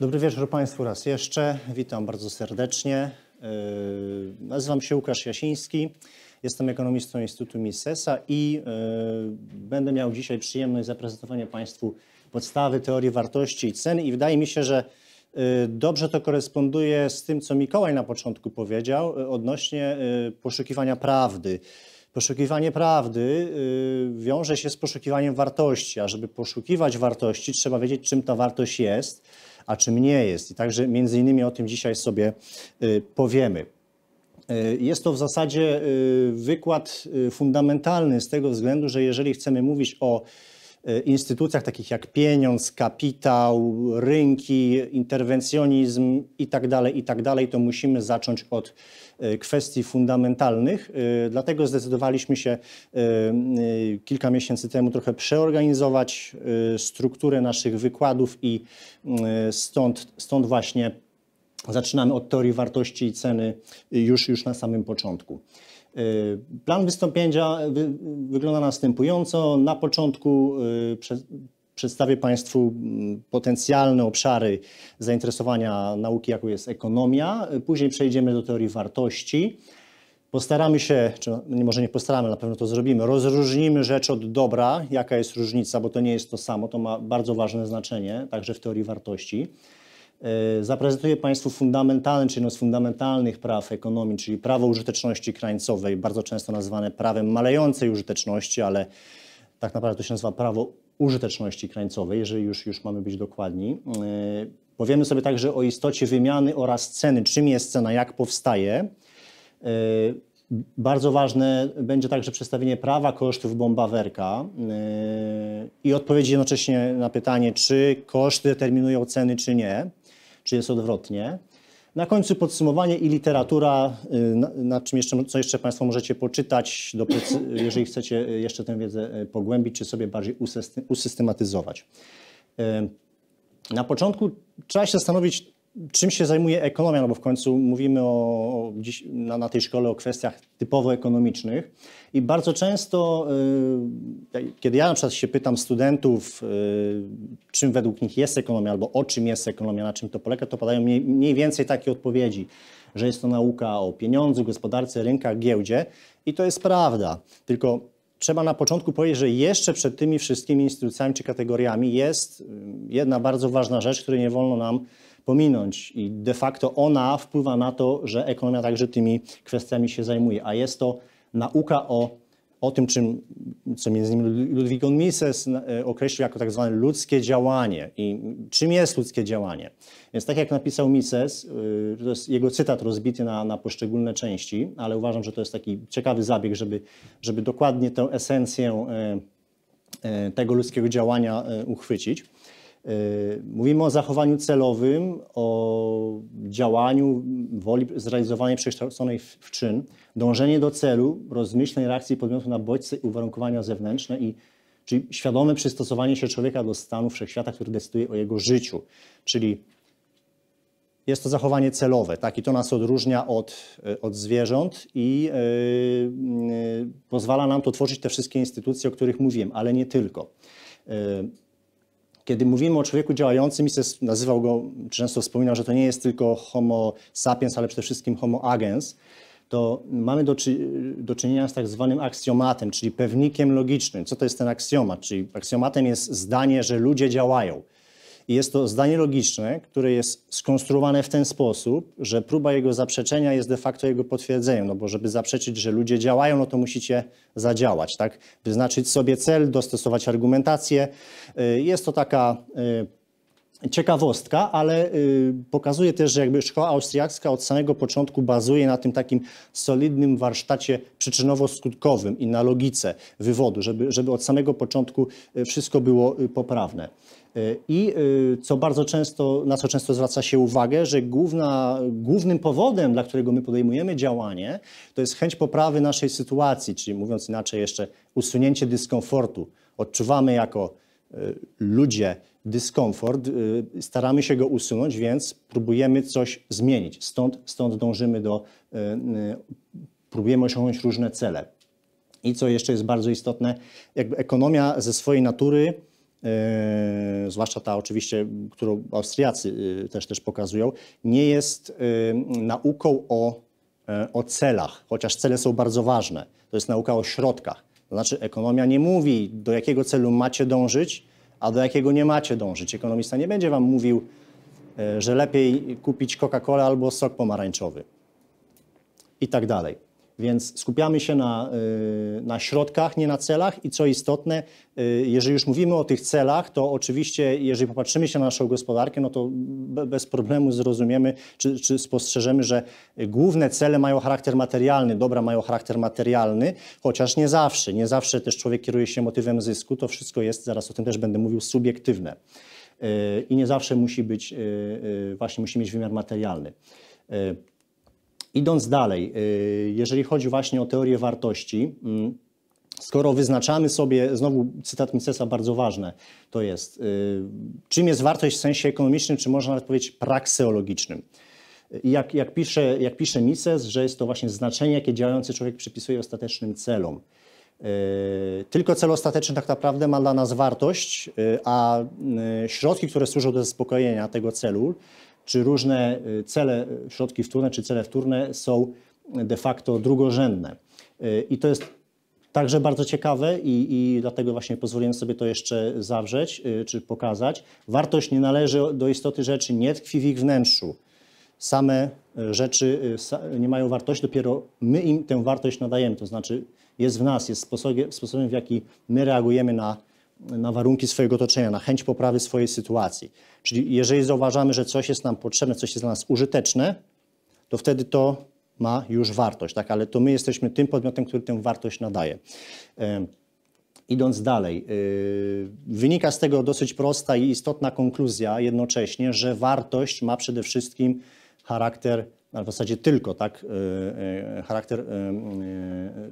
Dobry wieczór Państwu raz jeszcze. Witam bardzo serdecznie. Yy, nazywam się Łukasz Jasiński. Jestem ekonomistą Instytutu Misesa i yy, będę miał dzisiaj przyjemność zaprezentowania Państwu podstawy teorii wartości i ceny. I wydaje mi się, że yy, dobrze to koresponduje z tym, co Mikołaj na początku powiedział odnośnie poszukiwania prawdy. Poszukiwanie prawdy wiąże się z poszukiwaniem wartości, a żeby poszukiwać wartości, trzeba wiedzieć, czym ta wartość jest a czym nie jest. I także między innymi o tym dzisiaj sobie y, powiemy. Y, jest to w zasadzie y, wykład fundamentalny z tego względu, że jeżeli chcemy mówić o instytucjach takich jak pieniądz, kapitał, rynki, interwencjonizm itd., tak itd., tak to musimy zacząć od E, kwestii fundamentalnych, e, dlatego zdecydowaliśmy się e, kilka miesięcy temu trochę przeorganizować strukturę naszych wykładów i stąd, stąd właśnie zaczynamy od teorii wartości i ceny już, już na samym początku. Plan wystąpienia wygląda następująco. Na początku Przedstawię Państwu mm, potencjalne obszary zainteresowania nauki, jaką jest ekonomia. Później przejdziemy do teorii wartości. Postaramy się, czy może nie postaramy, na pewno to zrobimy, rozróżnimy rzecz od dobra, jaka jest różnica, bo to nie jest to samo, to ma bardzo ważne znaczenie, także w teorii wartości. E, zaprezentuję Państwu fundamentalne, czy jedno z fundamentalnych praw ekonomii, czyli prawo użyteczności krańcowej, bardzo często nazywane prawem malejącej użyteczności, ale tak naprawdę to się nazywa prawo użyteczności krańcowej, jeżeli już, już mamy być dokładni. E, powiemy sobie także o istocie wymiany oraz ceny, czym jest cena, jak powstaje. E, bardzo ważne będzie także przedstawienie prawa kosztów bombawerka e, i odpowiedzi jednocześnie na pytanie, czy koszty determinują ceny, czy nie, czy jest odwrotnie. Na końcu podsumowanie i literatura, y, na czym jeszcze, co jeszcze Państwo możecie poczytać, jeżeli chcecie y, jeszcze tę wiedzę y, pogłębić, czy sobie bardziej usystematyzować. Na początku trzeba się zastanowić, czym się zajmuje ekonomia, no bo w końcu mówimy o, o dziś, na, na, tej szkole o kwestiach typowo ekonomicznych i bardzo często, y, kiedy ja na przykład się pytam studentów, y, czym według nich jest ekonomia albo o czym jest ekonomia, na czym to polega, to padają mniej, mniej więcej takie odpowiedzi, że jest to nauka o pieniądzu, gospodarce, rynkach, giełdzie i to jest prawda, tylko trzeba na początku powiedzieć, że jeszcze przed tymi wszystkimi instytucjami czy kategoriami jest y, jedna bardzo ważna rzecz, której nie wolno nam pominąć. I de facto ona wpływa na to, że ekonomia także tymi kwestiami się zajmuje, a jest to nauka o, o tym, czym, co między innymi Ludwig von Mises e, określił jako tak zwane ludzkie działanie i czym jest ludzkie działanie. Więc tak jak napisał Mises, y, to jest jego cytat rozbity na, na poszczególne części, ale uważam, że to jest taki ciekawy zabieg, żeby, żeby dokładnie tę esencję e, e, tego ludzkiego działania uchwycić. E, mówimy o zachowaniu celowym, o działaniu woli zrealizowanej przekształconej w, czyn, dążenie do celu, rozmyślnej reakcji podmiotu na bodźce i uwarunkowania zewnętrzne i czyli świadome przystosowanie się człowieka do stanu wszechświata, który decyduje o jego życiu. Czyli jest to zachowanie celowe, tak? I to nas odróżnia od, e, od zwierząt i yy, yy, pozwala nam to tworzyć te wszystkie instytucje, o których mówiłem, ale nie tylko. Yy, kiedy mówimy o człowieku działającym, Mises nazywał go, często wspominał, że to nie jest tylko homo sapiens, ale przede wszystkim homo agens, to mamy do, czy, do czynienia z tak zwanym aksjomatem, czyli pewnikiem logicznym. Co to jest ten aksjomat? Czyli aksjomatem jest zdanie, że ludzie działają. I jest to zdanie logiczne, które jest skonstruowane w ten sposób, że próba jego zaprzeczenia jest de facto jego potwierdzeniem, no bo żeby zaprzeczyć, że ludzie działają, no to musicie zadziałać, tak? Wyznaczyć sobie cel, dostosować argumentację. Y, jest to taka y, ciekawostka, ale y, pokazuje też, że jakby szkoła austriacka od samego początku bazuje na tym takim solidnym warsztacie przyczynowo-skutkowym i na logice wywodu, żeby, żeby od samego początku wszystko było poprawne. I y, co bardzo często, na co często zwraca się uwagę, że główna, głównym powodem, dla którego my podejmujemy działanie, to jest chęć poprawy naszej sytuacji, czyli mówiąc inaczej, jeszcze usunięcie dyskomfortu. Odczuwamy jako y, ludzie dyskomfort, y, staramy się go usunąć, więc próbujemy coś zmienić. Stąd, stąd dążymy do, próbujemy osiągnąć różne cele. I co jeszcze jest bardzo istotne, jakby ekonomia ze swojej natury, E, zwłaszcza ta oczywiście, którą Austriacy e, też, też pokazują, nie jest e, nauką o, o celach, chociaż cele są bardzo ważne. To jest nauka o środkach. To znaczy ekonomia nie mówi, do jakiego celu macie dążyć, a do jakiego nie macie dążyć. Ekonomista nie będzie wam mówił, że lepiej kupić Coca-Colę albo sok pomarańczowy i tak dalej. Więc skupiamy się na, y, na środkach, nie na celach i co istotne, y, jeżeli już mówimy o tych celach, to oczywiście jeżeli popatrzymy się na naszą gospodarkę, no to bez problemu zrozumiemy czy, czy spostrzeżemy, że główne cele mają charakter materialny, dobra mają charakter materialny, chociaż nie zawsze. Nie zawsze też człowiek kieruje się motywem zysku, to wszystko jest, zaraz o tym też będę mówił, subiektywne. Y, I nie zawsze musi być, właśnie musi mieć wymiar materialny. Idąc dalej, y, jeżeli chodzi właśnie o teorię wartości, mm, skoro wyznaczamy sobie, znowu cytat Misesa bardzo ważne, to jest, y, czym jest wartość w sensie ekonomicznym, czy można nawet powiedzieć prakseologicznym. I jak, jak, pisze, jak pisze Mises, że jest to właśnie znaczenie, jakie działający człowiek przypisuje ostatecznym celom. Y, tylko cel ostateczny tak naprawdę ma dla nas wartość, a środki, które służą do zaspokojenia tego celu, czy różne y, cele, y, środki wtórne czy cele wtórne są y, de facto drugorzędne. I to jest także bardzo ciekawe i, i dlatego właśnie pozwoliłem sobie to jeszcze zawrzeć czy pokazać. Wartość nie należy do istoty rzeczy, nie tkwi w ich wnętrzu. Same rzeczy nie mają wartości, dopiero my im tę wartość nadajemy, to znaczy jest w nas, jest sposobem w jaki my reagujemy na na warunki swojego otoczenia, na chęć poprawy swojej sytuacji. Czyli jeżeli zauważamy, że coś jest nam potrzebne, coś jest dla nas użyteczne, to wtedy to ma już wartość, tak? ale to my jesteśmy tym podmiotem, który tę wartość nadaje. Idąc dalej, y, wynika z tego dosyć prosta i istotna konkluzja jednocześnie, że wartość ma przede wszystkim charakter, a w zasadzie tylko tak, y, y, charakter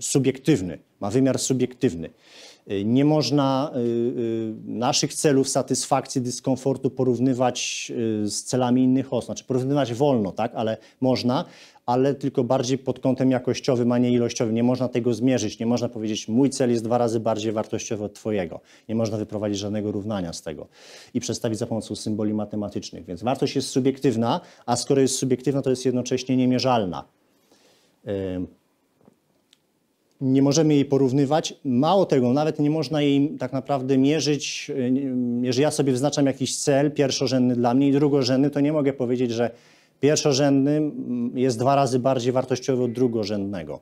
subiektywny, ma wymiar subiektywny. Y, nie można y, y, naszych celów satysfakcji, dyskomfortu porównywać z celami innych osób. Znaczy porównywać wolno, tak, ale można, ale tylko bardziej pod kątem jakościowym, a nie ilościowym. Nie można tego zmierzyć. Nie można powiedzieć, mój cel jest dwa razy bardziej wartościowy od twojego. Nie można wyprowadzić żadnego równania z tego i przedstawić za pomocą symboli matematycznych. Więc wartość jest subiektywna, a skoro jest subiektywna, to jest jednocześnie niemierzalna nie możemy jej porównywać. Mało tego, nawet nie można jej tak naprawdę mierzyć. Jeżeli ja sobie wyznaczam jakiś cel pierwszorzędny dla mnie i drugorzędny, to nie mogę powiedzieć, że pierwszorzędny jest dwa razy bardziej wartościowy od drugorzędnego.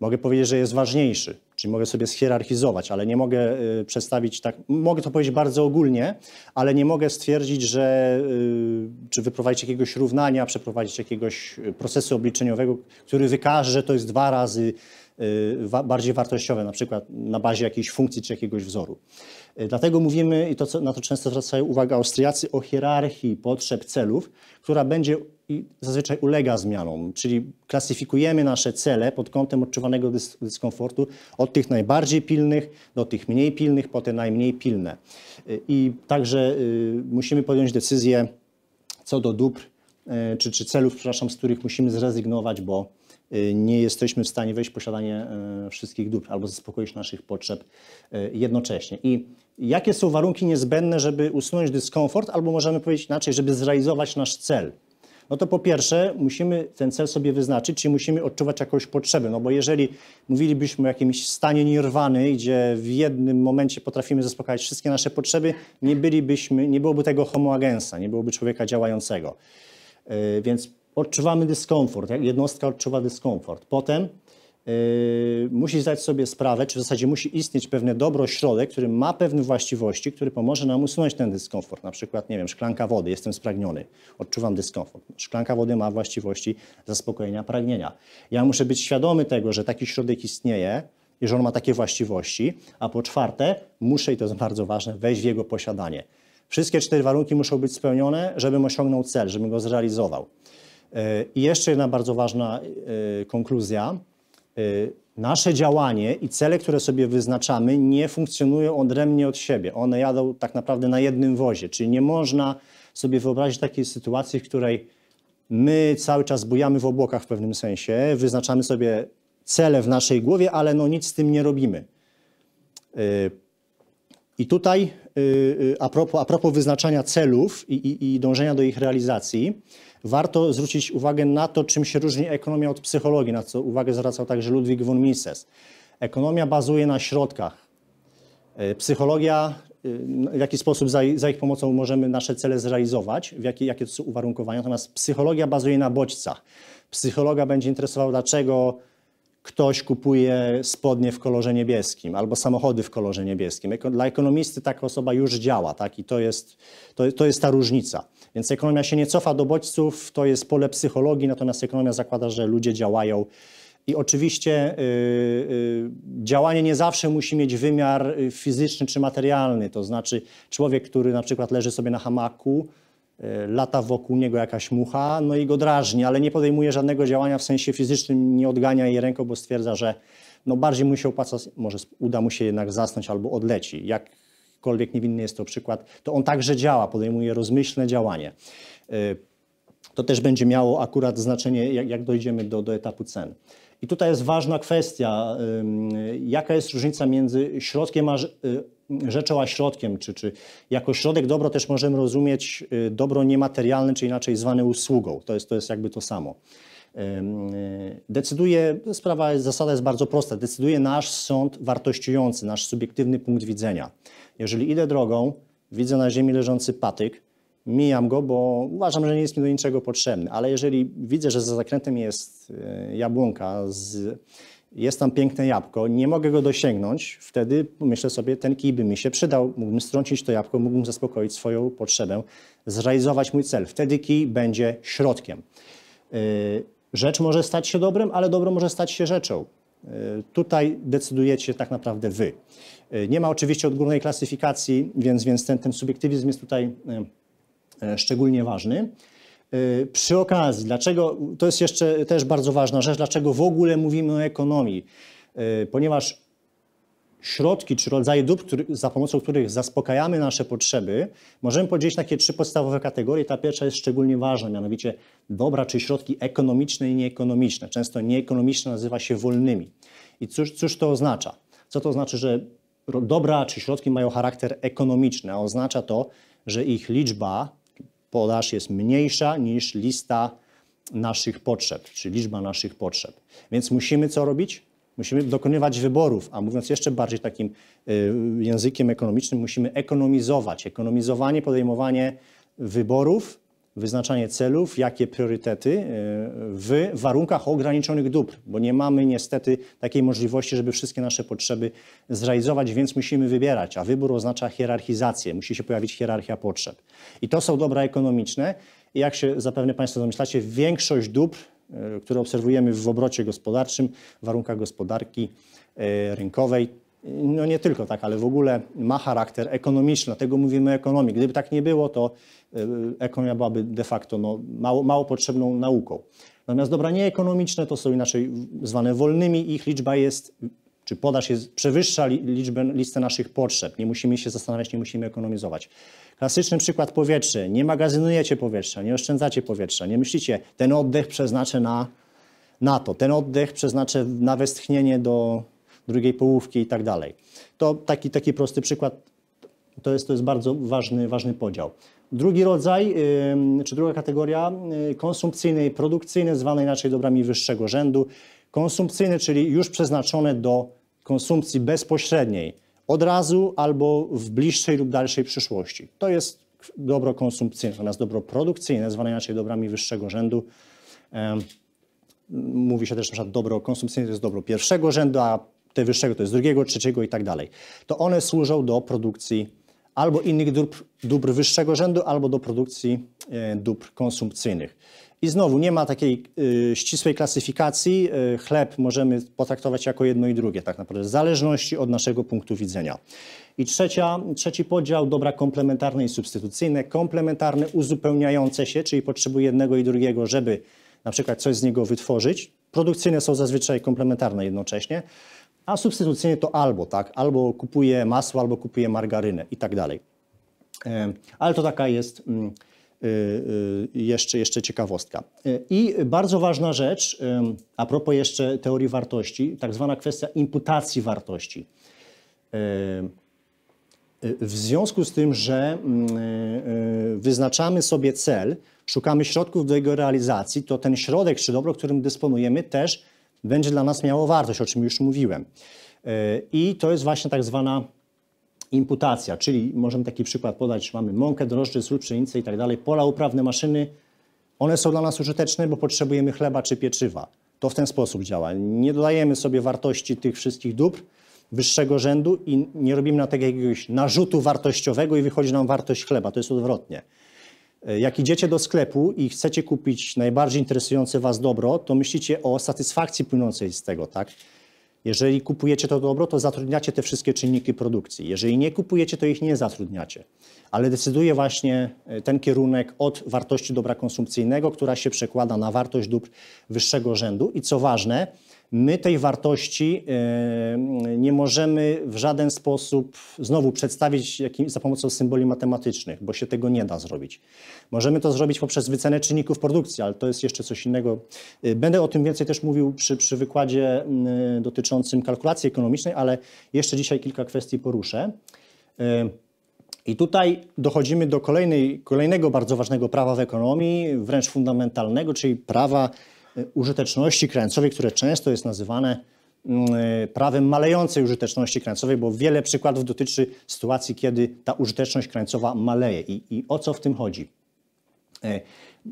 Mogę powiedzieć, że jest ważniejszy, czyli mogę sobie schierarchizować, ale nie mogę e, przedstawić tak, mogę to powiedzieć bardzo ogólnie, ale nie mogę stwierdzić, że e, czy wyprowadzić jakiegoś równania, przeprowadzić jakiegoś e, procesu obliczeniowego, który wykaże, że to jest dwa razy Y, bardziej wartościowe, na przykład na bazie jakiejś funkcji czy jakiegoś wzoru. Y, dlatego mówimy, i to co, na to często zwracają uwagę Austriacy, o hierarchii potrzeb celów, która będzie i zazwyczaj ulega zmianom, czyli klasyfikujemy nasze cele pod kątem odczuwanego dys dyskomfortu od tych najbardziej pilnych do tych mniej pilnych, po te najmniej pilne. Y, I także y, musimy podjąć decyzję co do dóbr, y, czy, czy celów, przepraszam, z których musimy zrezygnować, bo Y, nie jesteśmy w stanie wejść w posiadanie y, wszystkich dóbr albo zaspokoić naszych potrzeb y, jednocześnie. I jakie są warunki niezbędne, żeby usunąć dyskomfort, albo możemy powiedzieć inaczej, żeby zrealizować nasz cel? No to po pierwsze musimy ten cel sobie wyznaczyć, czyli musimy odczuwać jakąś potrzebę, no bo jeżeli mówilibyśmy o jakimś stanie nirwany, gdzie w jednym momencie potrafimy zaspokajać wszystkie nasze potrzeby, nie bylibyśmy, nie byłoby tego homoagensa, nie byłoby człowieka działającego. Więc odczuwamy dyskomfort, jednostka odczuwa dyskomfort. Potem yy, musi zdać sobie sprawę, czy w zasadzie musi istnieć pewne dobro środek, który ma pewne właściwości, który pomoże nam usunąć ten dyskomfort. Na przykład, nie wiem, szklanka wody, jestem spragniony, odczuwam dyskomfort. Szklanka wody ma właściwości zaspokojenia pragnienia. Ja muszę być świadomy tego, że taki środek istnieje, i że on ma takie właściwości, a po czwarte, muszę, i to jest bardzo ważne, wejść w jego posiadanie. Wszystkie cztery warunki muszą być spełnione, żebym osiągnął cel, żebym go zrealizował. E, I jeszcze jedna bardzo ważna e, konkluzja. E, nasze działanie i cele, które sobie wyznaczamy, nie funkcjonują odrębnie od siebie. One jadą tak naprawdę na jednym wozie, czyli nie można sobie wyobrazić takiej sytuacji, w której my cały czas bujamy w obłokach w pewnym sensie, wyznaczamy sobie cele w naszej głowie, ale no nic z tym nie robimy. I tutaj a propos, a propos wyznaczania celów i, i, i dążenia do ich realizacji, warto zwrócić uwagę na to, czym się różni ekonomia od psychologii, na co uwagę zwracał także Ludwig von Mises. Ekonomia bazuje na środkach. E, psychologia, e, w jaki sposób za, ich pomocą możemy nasze cele zrealizować, w jakie, jakie to są uwarunkowania. Natomiast psychologia bazuje na bodźcach. Psychologa będzie interesował, dlaczego ktoś kupuje spodnie w kolorze niebieskim albo samochody w kolorze niebieskim. Dla ekonomisty taka osoba już działa tak? i to jest, to, to jest ta różnica. Więc ekonomia się nie cofa do bodźców, to jest pole psychologii, natomiast ekonomia zakłada, że ludzie działają. I oczywiście y, y, działanie nie zawsze musi mieć wymiar y, fizyczny czy materialny. To znaczy, człowiek, który na przykład leży sobie na hamaku, lata wokół niego jakaś mucha, no i go drażni, ale nie podejmuje żadnego działania w sensie fizycznym, nie odgania jej ręką, bo stwierdza, że no bardziej mu się opłaca, może uda mu się jednak zasnąć albo odleci. Jak jakkolwiek niewinny jest to przykład, to on także działa, podejmuje rozmyślne działanie. Y, to też będzie miało akurat znaczenie, jak, dojdziemy do, do etapu cen. I tutaj jest ważna kwestia, jaka jest różnica między środkiem a y, rzeczą a środkiem, czy, czy jako środek dobro też możemy rozumieć y, dobro niematerialne, czy inaczej zwane usługą. To jest, to jest jakby to samo. E, decyduje, sprawa, zasada jest bardzo prosta, decyduje nasz sąd wartościujący, nasz subiektywny punkt widzenia. Jeżeli idę drogą, widzę na ziemi leżący patyk, mijam go, bo uważam, że nie jest mi do niczego potrzebny, ale jeżeli widzę, że za zakrętem jest e, jabłonka, z, jest tam piękne jabłko, nie mogę go dosięgnąć, wtedy myślę sobie, ten kij by mi się przydał, mógłbym strącić to jabłko, mógłbym zaspokoić swoją potrzebę, zrealizować mój cel. Wtedy kij będzie środkiem. E, Rzecz może stać się dobrem, ale dobro może stać się rzeczą. Y, tutaj decydujecie tak naprawdę wy. Y, nie ma oczywiście odgórnej klasyfikacji, więc, więc ten, ten subiektywizm jest tutaj y, szczególnie ważny. Przy okazji, dlaczego, to jest jeszcze też bardzo ważna rzecz, dlaczego w ogóle mówimy o ekonomii? Ponieważ środki czy rodzaje dóbr, który, za pomocą których zaspokajamy nasze potrzeby, możemy podzielić na takie trzy podstawowe kategorie. Ta pierwsza jest szczególnie ważna, mianowicie dobra czy środki ekonomiczne i nieekonomiczne. Często nieekonomiczne nazywa się wolnymi. I cóż, cóż to oznacza? Co to oznacza że dobra czy środki mają charakter ekonomiczny, a oznacza to, że ich liczba, podaż jest mniejsza niż lista naszych potrzeb, czy liczba naszych potrzeb. Więc musimy co robić? Musimy dokonywać wyborów, a mówiąc jeszcze bardziej takim y, językiem ekonomicznym, musimy ekonomizować. Ekonomizowanie, podejmowanie wyborów, wyznaczanie celów, jakie priorytety y, w warunkach ograniczonych dóbr, bo nie mamy niestety takiej możliwości, żeby wszystkie nasze potrzeby zrealizować, więc musimy wybierać, a wybór oznacza hierarchizację, musi się pojawić hierarchia potrzeb. I to są dobra ekonomiczne. I jak się zapewne Państwo domyślacie, większość dóbr E, które obserwujemy w obrocie gospodarczym, w warunkach gospodarki e, rynkowej. No nie tylko tak, ale w ogóle ma charakter ekonomiczny, dlatego mówimy o ekonomii. Gdyby tak nie było, to e, ekonomia byłaby de facto no, mało, mało potrzebną nauką. Natomiast dobra nieekonomiczne to są inaczej zwane wolnymi, ich liczba jest czy podaż jest, przewyższa liczbę, listę naszych potrzeb. Nie musimy się zastanawiać, nie musimy ekonomizować. Klasyczny przykład powietrze. Nie magazynujecie powietrza, nie oszczędzacie powietrza, nie myślicie, ten oddech przeznaczę na, na to, ten oddech przeznaczę na westchnienie do drugiej połówki i tak dalej. To taki, taki prosty przykład, to jest, to jest bardzo ważny, ważny podział. Drugi rodzaj, czy druga kategoria y, konsumpcyjnej, produkcyjnej, zwanej inaczej dobrami wyższego rzędu konsumpcyjne, czyli już przeznaczone do konsumpcji bezpośredniej, od razu albo w bliższej lub dalszej przyszłości. To jest dobro konsumpcyjne, natomiast dobro produkcyjne, zwane inaczej dobrami wyższego rzędu, mówi się też na przykład dobro konsumpcyjne to jest dobro pierwszego rzędu, a te wyższego to jest drugiego, trzeciego i tak dalej. To one służą do produkcji albo innych dóbr, dóbr wyższego rzędu, albo do produkcji e, dóbr konsumpcyjnych. I znowu nie ma takiej y, ścisłej klasyfikacji. Y, chleb możemy potraktować jako jedno i drugie, tak naprawdę, w zależności od naszego punktu widzenia. I trzecia, trzeci podział dobra komplementarne i substytucyjne. Komplementarne uzupełniające się, czyli potrzebuje jednego i drugiego, żeby na przykład coś z niego wytworzyć. Produkcyjne są zazwyczaj komplementarne jednocześnie, a substytucyjne to albo, tak? Albo kupuje masło, albo kupuje margarynę i tak dalej. E, ale to taka jest. Y, Y, y, jeszcze, jeszcze ciekawostka. Y, I bardzo ważna rzecz, a propos jeszcze teorii wartości, tak zwana kwestia imputacji wartości. W związku z tym, że wyznaczamy sobie cel, szukamy środków do jego realizacji, to ten środek czy dobro, którym dysponujemy, też będzie dla nas miało wartość, o czym już mówiłem. I to jest właśnie tak zwana imputacja, czyli możemy taki przykład podać, że mamy mąkę, drożdże, sól, pszenicę i tak dalej, pola uprawne, maszyny, one są dla nas użyteczne, bo potrzebujemy chleba czy pieczywa. To w ten sposób działa. Nie dodajemy sobie wartości tych wszystkich dóbr wyższego rzędu i nie robimy na tego jakiegoś narzutu wartościowego i wychodzi nam wartość chleba. To jest odwrotnie. E, jak idziecie do sklepu i chcecie kupić najbardziej interesujące was dobro, to myślicie o satysfakcji płynącej z tego, tak? Jeżeli kupujecie to dobro, to zatrudniacie te wszystkie czynniki produkcji. Jeżeli nie kupujecie, to ich nie zatrudniacie. Ale decyduje właśnie e, ten kierunek od wartości dobra konsumpcyjnego, która się przekłada na wartość dóbr wyższego rzędu. I co ważne, My tej wartości e, nie możemy w żaden sposób znowu przedstawić za pomocą symboli matematycznych, bo się tego nie da zrobić. Możemy to zrobić poprzez wycenę czynników produkcji, ale to jest jeszcze coś innego. E, będę o tym więcej też mówił przy, przy wykładzie mm, dotyczącym kalkulacji ekonomicznej, ale jeszcze dzisiaj kilka kwestii poruszę. E, I tutaj dochodzimy do kolejnej, kolejnego bardzo ważnego prawa w ekonomii, wręcz fundamentalnego, czyli prawa Y, użyteczności krańcowej, które często jest nazywane mm, y, prawem malejącej użyteczności krańcowej, bo wiele przykładów dotyczy sytuacji, kiedy ta użyteczność krańcowa maleje. I, i o co w tym chodzi? Y,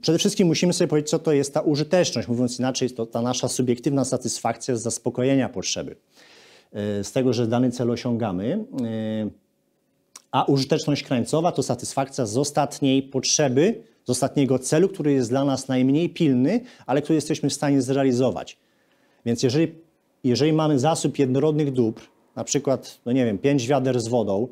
przede wszystkim musimy sobie powiedzieć, co to jest ta użyteczność. Mówiąc inaczej, jest to ta nasza subiektywna satysfakcja z zaspokojenia potrzeby, z tego, że dany cel osiągamy. A użyteczność krańcowa to satysfakcja z ostatniej potrzeby, z ostatniego celu, który jest dla nas najmniej pilny, ale który jesteśmy w stanie zrealizować. Więc jeżeli, jeżeli mamy zasób jednorodnych dóbr, na przykład, no nie wiem, pięć wiader z wodą,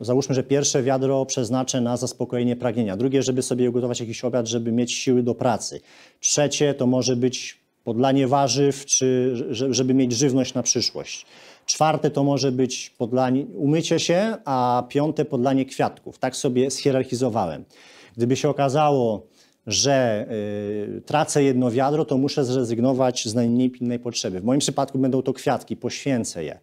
załóżmy, że pierwsze wiadro przeznaczę na zaspokojenie pragnienia, drugie, żeby sobie ugotować jakiś obiad, żeby mieć siły do pracy, trzecie to może być podlanie warzyw, czy żeby mieć żywność na przyszłość. Czwarte to może być podlanie, umycie się, a piąte podlanie kwiatków. Tak sobie schierarchizowałem. Gdyby się okazało, że y, tracę jedno wiadro, to muszę zrezygnować z najmniej pilnej potrzeby. W moim przypadku będą to kwiatki, poświęcę je.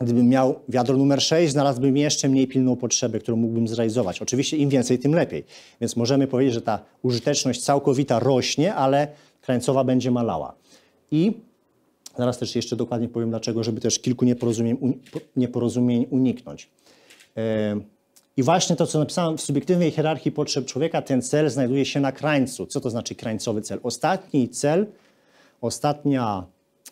gdybym miał wiadro numer 6, znalazłbym jeszcze mniej pilną potrzebę, którą mógłbym zrealizować. Oczywiście im więcej, tym lepiej. Więc możemy powiedzieć, że ta użyteczność całkowita rośnie, ale krańcowa będzie malała. I zaraz też jeszcze dokładnie powiem dlaczego, żeby też kilku nieporozumień, nieporozumień uniknąć. I właśnie to, co napisałem w subiektywnej hierarchii potrzeb człowieka, ten cel znajduje się na krańcu. Co to znaczy krańcowy cel? Ostatni cel, ostatnia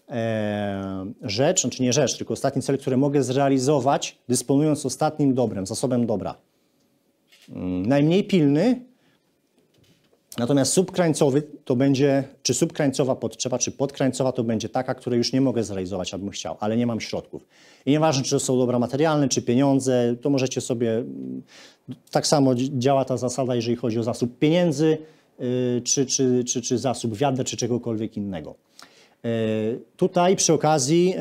e, rzecz, znaczy nie rzecz, tylko ostatni cel, który mogę zrealizować, dysponując ostatnim dobrem, zasobem dobra. Mm, najmniej pilny, Natomiast subkrańcowy to będzie, czy subkrańcowa potrzeba, czy podkrańcowa to będzie taka, której już nie mogę zrealizować, abym chciał, ale nie mam środków. I nieważne, czy to są dobra materialne, czy pieniądze, to możecie sobie, tak samo działa ta zasada, jeżeli chodzi o zasób pieniędzy, yy, czy, czy, czy, czy zasób wiadra, czy czegokolwiek innego. Yy, tutaj przy okazji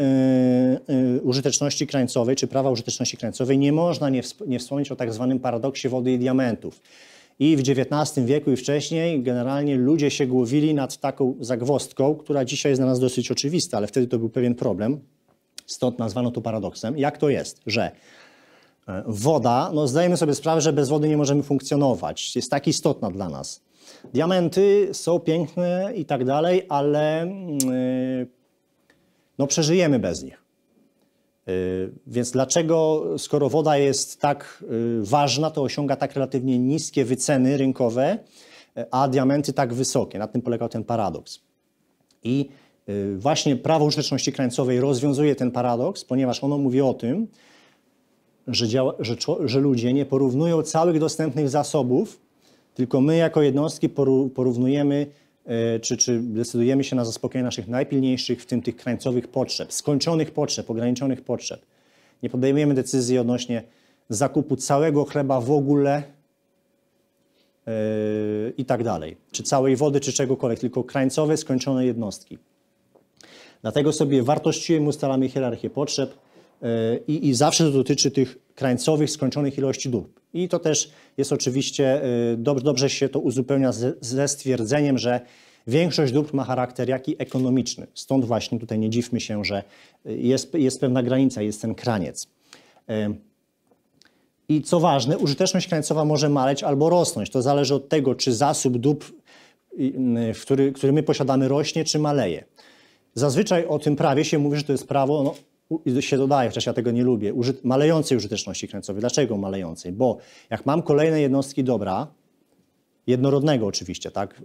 yy, użyteczności krańcowej, czy prawa użyteczności krańcowej nie można nie, wspomnieć o tak zwanym paradoksie wody i diamentów. I w XIX wieku i wcześniej generalnie ludzie się głowili nad taką zagwostką, która dzisiaj jest dla nas dosyć oczywista, ale wtedy to był pewien problem. Stąd nazwano to paradoksem. Jak to jest, że e, woda, no zdajemy sobie sprawę, że bez wody nie możemy funkcjonować. Jest tak istotna dla nas. Diamenty są piękne i tak dalej, ale mm, e, no przeżyjemy bez nich. Y, więc dlaczego, skoro woda jest tak y, ważna, to osiąga tak relatywnie niskie wyceny rynkowe, y, a diamenty tak wysokie? Na tym polegał ten paradoks. I właśnie prawo użyteczności krańcowej rozwiązuje ten paradoks, ponieważ ono mówi o tym, że, działa, że, że ludzie nie porównują całych dostępnych zasobów, tylko my jako jednostki porównujemy E, czy, czy decydujemy się na zaspokojenie naszych najpilniejszych, w tym tych krańcowych potrzeb, skończonych potrzeb, ograniczonych potrzeb. Nie podejmujemy decyzji odnośnie zakupu całego chleba w ogóle yy, i tak dalej, czy całej wody, czy czegokolwiek, tylko krańcowe, skończone jednostki. Dlatego sobie wartościujemy, ustalamy hierarchię potrzeb, E, i, i zawsze to dotyczy tych krańcowych, skończonych ilości dóbr. I to też jest oczywiście, e, dobrze, dobrze się to uzupełnia ze, ze stwierdzeniem, że większość dóbr ma charakter jaki ekonomiczny. Stąd właśnie tutaj nie dziwmy się, że jest, jest pewna granica, jest ten kraniec. E, I co ważne, użyteczność krańcowa może maleć albo rosnąć. To zależy od tego, czy zasób dóbr, który, który my posiadamy, rośnie czy maleje. Zazwyczaj o tym prawie się mówi, że to jest prawo no, się dodaje, chociaż ja tego nie lubię, użyt, malejącej użyteczności krańcowej. Dlaczego malejącej? Bo jak mam kolejne jednostki dobra, jednorodnego oczywiście, tak?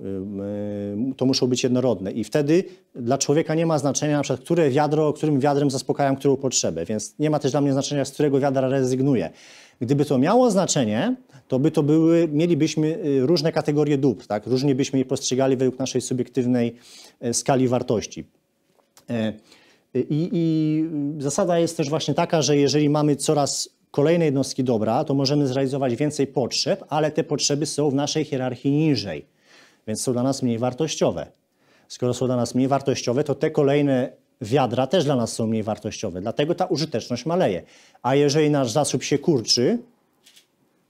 To muszą być jednorodne. I wtedy dla człowieka nie ma znaczenia, na przykład, które wiadro, którym wiadrem zaspokajam którą potrzebę, więc nie ma też dla mnie znaczenia, z którego wiadra rezygnuję. Gdyby to miało znaczenie, to by to były, mielibyśmy y, różne kategorie dóbr, tak? Różnie byśmy je postrzegali według naszej subiektywnej y, skali wartości. E, i, I zasada jest też właśnie taka, że jeżeli mamy coraz kolejne jednostki dobra, to możemy zrealizować więcej potrzeb, ale te potrzeby są w naszej hierarchii niżej, więc są dla nas mniej wartościowe. Skoro są dla nas mniej wartościowe, to te kolejne wiadra też dla nas są mniej wartościowe, dlatego ta użyteczność maleje. A jeżeli nasz zasób się kurczy,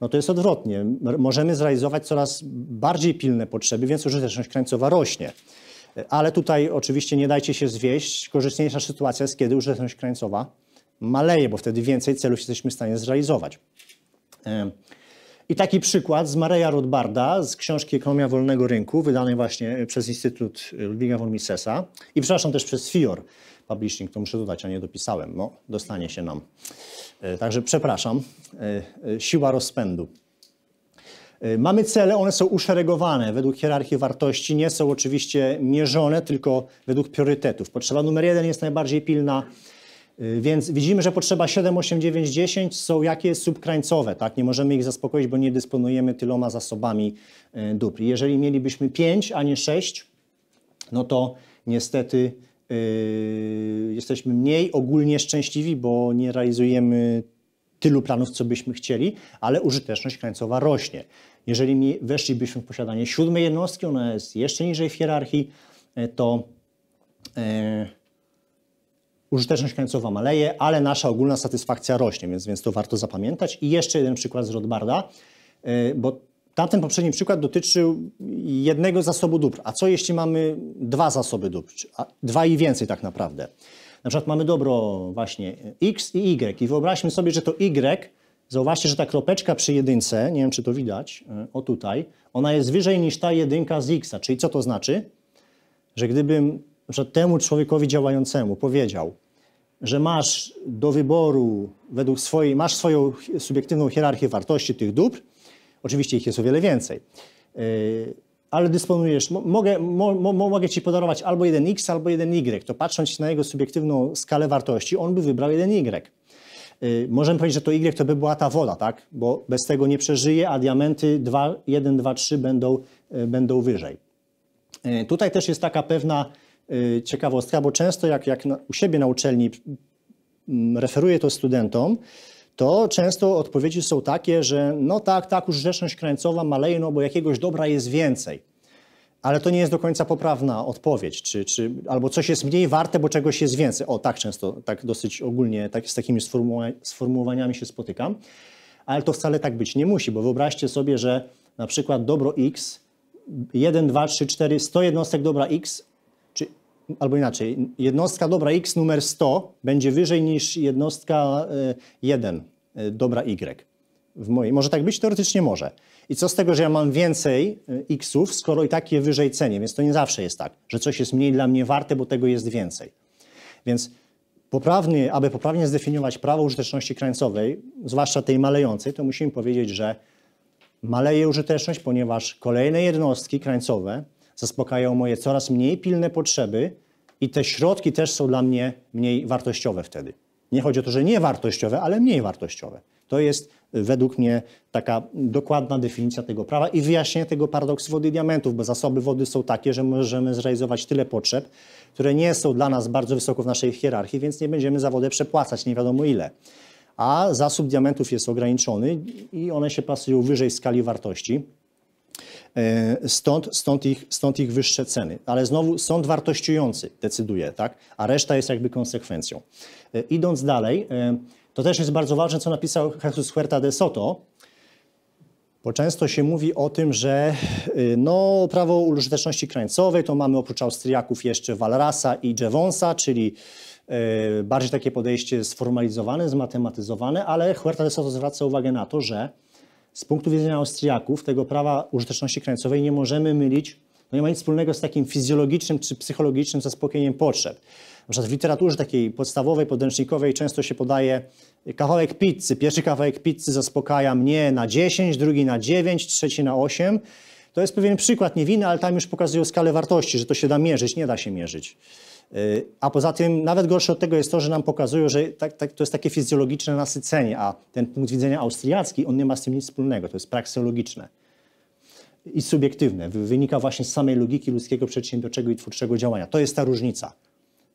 no to jest odwrotnie. Możemy zrealizować coraz bardziej pilne potrzeby, więc użyteczność krańcowa rośnie. Ale tutaj oczywiście nie dajcie się zwieść. Korzystniejsza sytuacja jest, kiedy użyteczność krańcowa maleje, bo wtedy więcej celów jesteśmy w stanie zrealizować. I taki przykład z Mareja Rothbarda z książki Ekonomia Wolnego Rynku, wydanej właśnie przez Instytut Ludwiga von Misesa i przepraszam też przez FIOR Publishing, to muszę dodać, a nie dopisałem, no dostanie się nam. E, także przepraszam, e, e, siła rozpędu. E, mamy cele, one są uszeregowane według hierarchii wartości, nie są oczywiście mierzone, tylko według priorytetów. Potrzeba numer jeden jest najbardziej pilna, e, więc widzimy, że potrzeba 7, 8, 9, 10 są jakieś subkrańcowe, tak? Nie możemy ich zaspokoić, bo nie dysponujemy tyloma zasobami e, dóbr. Jeżeli mielibyśmy 5, a nie 6, no to niestety yy, jesteśmy mniej ogólnie szczęśliwi, bo nie realizujemy tylu planów, co byśmy chcieli, ale użyteczność krańcowa rośnie. Jeżeli weszlibyśmy w posiadanie siódmej jednostki, ona jest jeszcze niżej w hierarchii, e, to e, użyteczność krańcowa maleje, ale nasza ogólna satysfakcja rośnie, więc, więc to warto zapamiętać. I jeszcze jeden przykład z Rodbarda, e, bo Tamten poprzedni przykład dotyczył jednego zasobu dóbr. A co jeśli mamy dwa zasoby dóbr, dwa i więcej tak naprawdę? Na przykład mamy dobro właśnie x i y i wyobraźmy sobie, że to y, zauważcie, że ta kropeczka przy jedynce, nie wiem czy to widać, e, o tutaj, ona jest wyżej niż ta jedynka z x, czyli co to znaczy? Że gdybym że temu człowiekowi działającemu powiedział, że masz do wyboru według swojej, masz swoją subiektywną hierarchię wartości tych dóbr, oczywiście ich jest o wiele więcej, e, ale dysponujesz, mogę, mo, mo, mogę ci podarować albo jeden x albo jeden y to patrząc na jego subiektywną skalę wartości, on by wybrał jeden y, y możemy powiedzieć, że to y to by była ta wola, tak? bo bez tego nie przeżyje, a diamenty 2, 1, 2, 3 będą, e, będą wyżej. E, tutaj też jest taka pewna e, ciekawostka, bo często jak, jak u siebie na uczelni referuję to studentom, to często odpowiedzi są takie, że no tak, tak, już rzeczność krańcowa maleje, no bo jakiegoś dobra jest więcej. Ale to nie jest do końca poprawna odpowiedź, czy, czy, albo coś jest mniej warte, bo czegoś jest więcej. O, tak często, tak dosyć ogólnie tak, z takimi sformułowaniami się spotykam. Ale to wcale tak być nie musi, bo wyobraźcie sobie, że na przykład dobro X, 1, 2, 3, 4, 100 jednostek dobra X albo inaczej, jednostka dobra x numer 100 będzie wyżej niż jednostka 1 e, e, dobra y. W mojej. Może tak być? Teoretycznie może. I co z tego, że ja mam więcej e, xów, skoro i tak je wyżej cenię, więc to nie zawsze jest tak, że coś jest mniej dla mnie warte, bo tego jest więcej. Więc aby poprawnie zdefiniować prawo użyteczności krańcowej, zwłaszcza tej malejącej, to musimy powiedzieć, że maleje użyteczność, ponieważ kolejne jednostki krańcowe zaspokajają moje coraz mniej pilne potrzeby i te środki też są dla mnie mniej wartościowe wtedy. Nie chodzi o to, że nie wartościowe, ale mniej wartościowe. To jest y, według mnie taka dokładna definicja tego prawa i wyjaśnienie tego paradoksu wody i diamentów, bo zasoby wody są takie, że możemy zrealizować tyle potrzeb, które nie są dla nas bardzo wysoko w naszej hierarchii, więc nie będziemy za wodę przepłacać nie wiadomo ile. A zasób diamentów jest ograniczony i one się pasują wyżej skali wartości. E, stąd, stąd, ich, stąd ich wyższe ceny. Ale znowu sąd wartościujący decyduje, tak? a reszta jest jakby konsekwencją. E, idąc dalej, e, to też jest bardzo ważne, co napisał Jesus Huerta de Soto, bo często się mówi o tym, że no, prawo użyteczności krańcowej to mamy oprócz Austriaków jeszcze Walrasa i Jevonsa, czyli bardziej takie podejście sformalizowane, zmatematyzowane, ale Huerta de Soto zwraca uwagę na to, że z punktu widzenia Austriaków tego prawa użyteczności krańcowej nie możemy mylić, no nie ma nic wspólnego z takim fizjologicznym czy psychologicznym zaspokojeniem potrzeb. Na przykład w literaturze takiej podstawowej, podręcznikowej często się podaje kawałek pizzy. Pierwszy kawałek pizzy zaspokaja mnie na 10, drugi na 9, trzeci na 8. To jest pewien przykład niewinny, ale tam już pokazują skalę wartości, że to się da mierzyć, nie da się mierzyć. Y, a poza tym nawet gorsze od tego jest to, że nam pokazują, że tak, tak, to jest takie fizjologiczne nasycenie, a ten punkt widzenia austriacki, on nie ma z tym nic wspólnego, to jest prakseologiczne i subiektywne. Wynika właśnie z samej logiki ludzkiego przedsiębiorczego i twórczego działania. To jest ta różnica.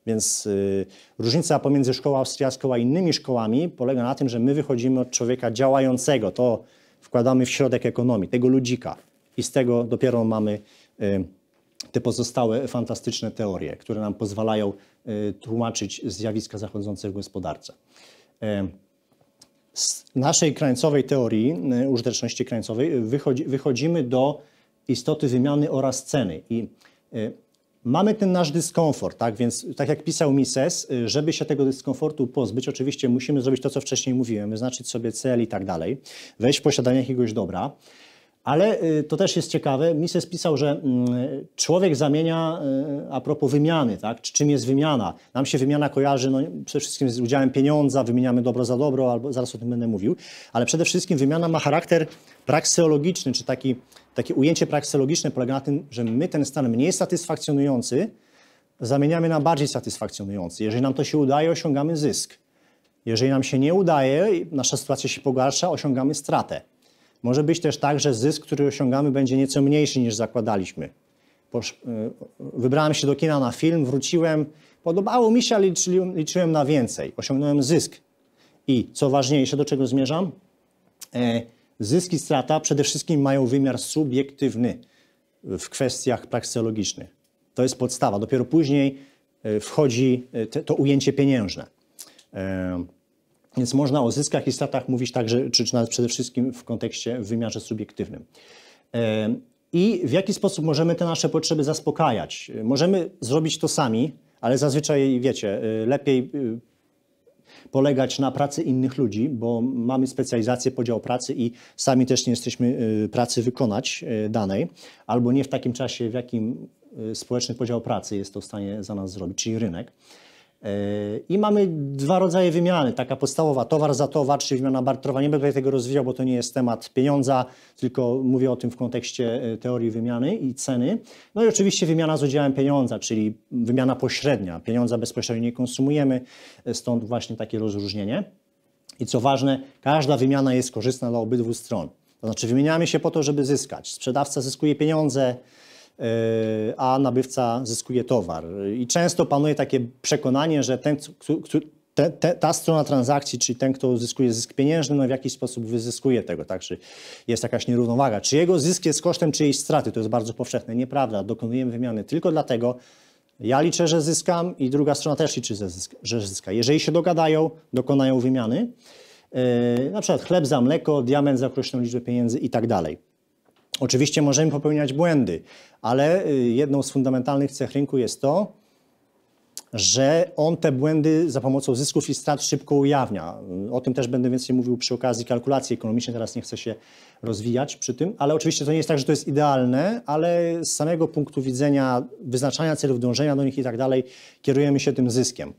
Więc yy, różnica pomiędzy szkołą austriacką a innymi szkołami polega na tym, że my wychodzimy od człowieka działającego, to wkładamy w środek ekonomii, tego ludzika i z tego dopiero mamy... Yy, te pozostałe fantastyczne teorie, które nam pozwalają e, tłumaczyć zjawiska zachodzące w gospodarce. E, z naszej krańcowej teorii e, użyteczności krańcowej wychodzi, wychodzimy do istoty wymiany oraz ceny. I mamy ten nasz dyskomfort, tak? Więc tak jak pisał Mises, żeby się tego dyskomfortu pozbyć, oczywiście musimy zrobić to, co wcześniej mówiłem, wyznaczyć sobie cel i tak dalej, wejść w posiadanie jakiegoś dobra. Ale y, to też jest ciekawe. Mises pisał, że mm, człowiek zamienia y, a propos wymiany, tak? czym jest wymiana. Nam się wymiana kojarzy no, przede wszystkim z udziałem pieniądza, wymieniamy dobro za dobro, albo zaraz o tym będę mówił, ale przede wszystkim wymiana ma charakter prakseologiczny, czy taki, takie ujęcie prakseologiczne polega na tym, że my ten stan mniej satysfakcjonujący zamieniamy na bardziej satysfakcjonujący. Jeżeli nam to się udaje, osiągamy zysk. Jeżeli nam się nie udaje, nasza sytuacja się pogarsza, osiągamy stratę. Może być też tak, że zysk, który osiągamy, będzie nieco mniejszy niż zakładaliśmy. Y, wybrałem się do kina na film, wróciłem, podobało mi się, ale liczyłem na więcej. Osiągnąłem zysk. I co ważniejsze, do czego zmierzam? E, zyski strata przede wszystkim mają wymiar subiektywny w kwestiach praksologicznych. To jest podstawa. Dopiero później e, wchodzi e, to ujęcie pieniężne. Więc można o zyskach i stratach mówić także, czy, czy nawet przede wszystkim w kontekście w wymiarze subiektywnym. I w jaki sposób możemy te nasze potrzeby zaspokajać? Możemy zrobić to sami, ale zazwyczaj, wiecie, y, lepiej y, polegać na pracy innych ludzi, bo mamy specjalizację, podział pracy i sami też nie jesteśmy y, pracy wykonać danej, albo nie w takim czasie, w jakim społeczny podział pracy jest to w stanie za nas zrobić, czyli rynek. I mamy dwa rodzaje wymiany, taka podstawowa, towar za towar, czy wymiana barterowa. Nie będę tutaj tego rozwijał, bo to nie jest temat pieniądza, tylko mówię o tym w kontekście e, teorii wymiany i ceny. No i oczywiście wymiana z udziałem pieniądza, czyli wymiana pośrednia. Pieniądza bezpośrednio nie konsumujemy, e, stąd właśnie takie rozróżnienie. I co ważne, każda wymiana jest korzystna dla obydwu stron. To znaczy wymieniamy się po to, żeby zyskać. Sprzedawca zyskuje pieniądze, E, a nabywca zyskuje towar. I często panuje takie przekonanie, że ten, te, te, ta strona transakcji, czyli ten, kto uzyskuje zysk pieniężny, no w jakiś sposób wyzyskuje tego, tak? Czy jest jakaś nierównowaga? Czy jego zysk jest kosztem czyjejś straty? To jest bardzo powszechne. Nieprawda. Dokonujemy wymiany tylko dlatego, ja liczę, że zyskam i druga strona też liczy, że zyska. Jeżeli się dogadają, dokonają wymiany. Yy, na przykład chleb za mleko, diament za określoną liczbę pieniędzy i tak dalej. Oczywiście możemy popełniać błędy, ale y, jedną z fundamentalnych cech rynku jest to, że on te błędy za pomocą zysków i strat szybko ujawnia. O tym też będę więcej mówił przy okazji kalkulacji ekonomicznej, teraz nie chcę się rozwijać przy tym, ale oczywiście to nie jest tak, że to jest idealne, ale z samego punktu widzenia wyznaczania celów, dążenia do nich i tak dalej, kierujemy się tym zyskiem.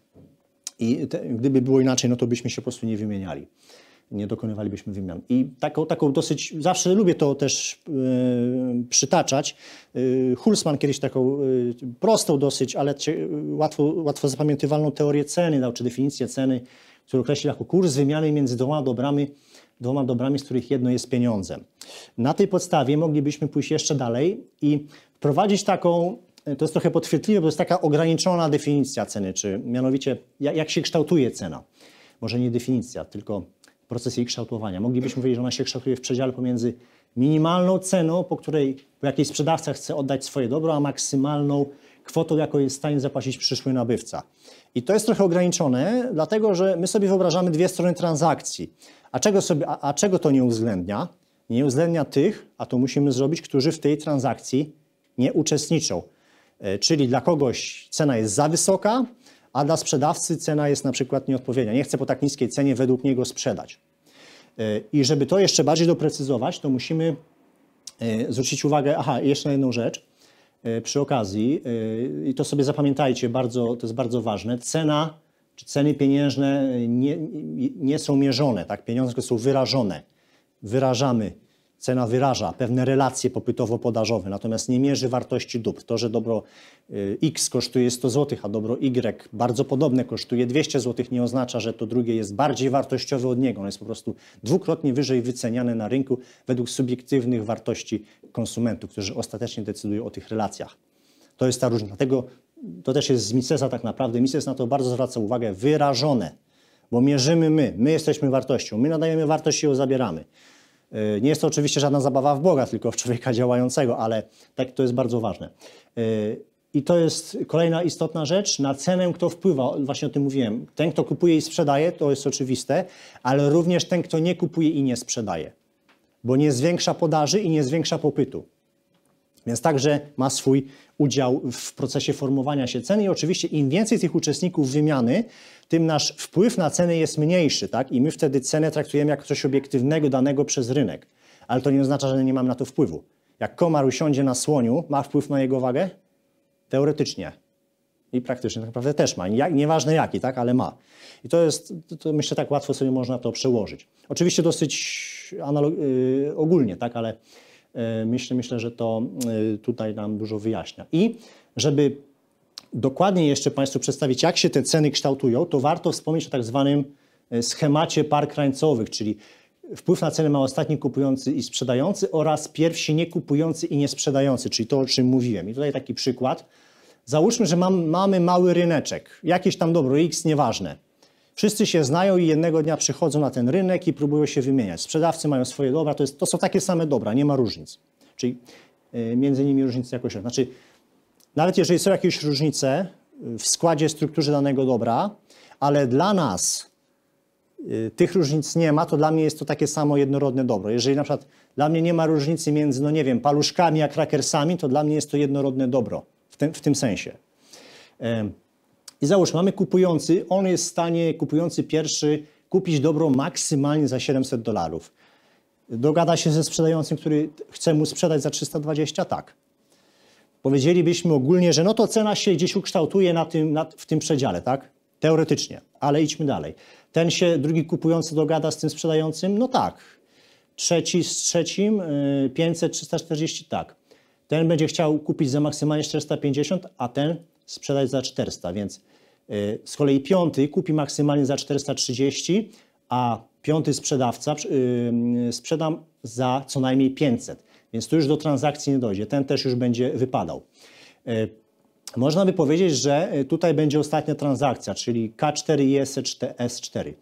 I te, gdyby było inaczej, no to byśmy się po prostu nie wymieniali nie dokonywalibyśmy wymian. I taką, taką dosyć, zawsze lubię to też yy, przytaczać. Yy, Hulsman kiedyś taką yy, prostą dosyć, ale cie, łatwo, łatwo zapamiętywalną teorię ceny dał, czy definicję ceny, który określił jako kurs wymiany między dwoma dobrami, dwoma dobrami, z których jedno jest pieniądzem. Na tej podstawie moglibyśmy pójść jeszcze dalej i wprowadzić taką to jest trochę podchwytliwe, bo to jest taka ograniczona definicja ceny, czy mianowicie jak się kształtuje cena. Może nie definicja, tylko proces jej kształtowania. Moglibyśmy powiedzieć, że ona się kształtuje w przedziale pomiędzy minimalną ceną, po której po jakiej sprzedawca chce oddać swoje dobro, a maksymalną kwotą, jaką jest w stanie zapłacić przyszły nabywca. I to jest trochę ograniczone, dlatego że my sobie wyobrażamy dwie strony transakcji. A czego, sobie, a, a czego to nie uwzględnia? Nie uwzględnia tych, a to musimy zrobić, którzy w tej transakcji nie uczestniczą. E, czyli dla kogoś cena jest za wysoka, a dla sprzedawcy cena jest na przykład nieodpowiednia. Nie chce po tak niskiej cenie według niego sprzedać. E, I żeby to jeszcze bardziej doprecyzować, to musimy e, zwrócić uwagę, aha, jeszcze na jedną rzecz e, przy okazji, i to sobie zapamiętajcie, bardzo, to jest bardzo ważne, cena czy ceny pieniężne nie, nie są mierzone, tak? pieniądze są wyrażone. Wyrażamy Cena wyraża pewne relacje popytowo-podażowe, natomiast nie mierzy wartości dóbr. To, że dobro y, X kosztuje 100 zł, a dobro Y bardzo podobne kosztuje 200 zł, nie oznacza, że to drugie jest bardziej wartościowe od niego. On jest po prostu dwukrotnie wyżej wyceniane na rynku według subiektywnych wartości konsumentów, którzy ostatecznie decydują o tych relacjach. To jest ta różnica. Dlatego to też jest z Misesa tak naprawdę. Mises na to bardzo zwraca uwagę. Wyrażone bo mierzymy my, my jesteśmy wartością, my nadajemy wartość i ją zabieramy. E, nie jest to oczywiście żadna zabawa w Boga, tylko w człowieka działającego, ale tak to jest bardzo ważne. E, I to jest kolejna istotna rzecz, na cenę kto wpływa, właśnie o tym mówiłem. Ten, kto kupuje i sprzedaje, to jest oczywiste, ale również ten, kto nie kupuje i nie sprzedaje, bo nie zwiększa podaży i nie zwiększa popytu. Więc także ma swój udział w procesie formowania się ceny i oczywiście im więcej tych uczestników wymiany, tym nasz wpływ na ceny jest mniejszy, tak? I my wtedy cenę traktujemy jako coś obiektywnego danego przez rynek. Ale to nie oznacza, że nie mamy na to wpływu. Jak komar usiądzie na słoniu, ma wpływ na jego wagę? Teoretycznie. I praktycznie tak naprawdę też ma. nieważne jaki, tak? Ale ma. I to jest, to, to myślę, tak łatwo sobie można to przełożyć. Oczywiście dosyć analog- yy, ogólnie, tak? Ale E, myślę, myślę, że to e, tutaj nam dużo wyjaśnia. I żeby dokładniej jeszcze Państwu przedstawić, jak się te ceny kształtują, to warto wspomnieć o tak zwanym e, schemacie par krańcowych, czyli wpływ na cenę ma ostatni kupujący i sprzedający oraz pierwsi nie kupujący i nie sprzedający, czyli to, o czym mówiłem. I tutaj taki przykład. Załóżmy, że mam, mamy mały ryneczek, jakieś tam dobro X, nieważne Wszyscy się znają i jednego dnia przychodzą na ten rynek i próbują się wymieniać. Sprzedawcy mają swoje dobra, to, jest, to są takie same dobra, nie ma różnic. Czyli e, między nimi różnice jakoś. Znaczy, nawet jeżeli są jakieś różnice e, w składzie, strukturze danego dobra, ale dla nas e, tych różnic nie ma, to dla mnie jest to takie samo jednorodne dobro. Jeżeli na przykład dla mnie nie ma różnicy między, no nie wiem, paluszkami a krakersami, to dla mnie jest to jednorodne dobro w tym, w tym sensie. I załóżmy, mamy kupujący, on jest w stanie, kupujący pierwszy, kupić dobro maksymalnie za 700 dolarów. Dogada się ze sprzedającym, który chce mu sprzedać za 320? Tak. Powiedzielibyśmy ogólnie, że no to cena się gdzieś ukształtuje na tym, na, w tym przedziale, tak? Teoretycznie, ale idźmy dalej. Ten się, drugi kupujący dogada z tym sprzedającym? No tak. Trzeci z trzecim, 500, y, 340, tak. Ten będzie chciał kupić za maksymalnie 450, a ten sprzedać za 400, więc E, z kolei piąty kupi maksymalnie za 430, a piąty sprzedawca y, mm, sprzedam za co najmniej 500. Więc tu już do transakcji nie dojdzie. Ten też już będzie wypadał. E, można by powiedzieć, że e, tutaj będzie ostatnia transakcja, czyli K4 i S4.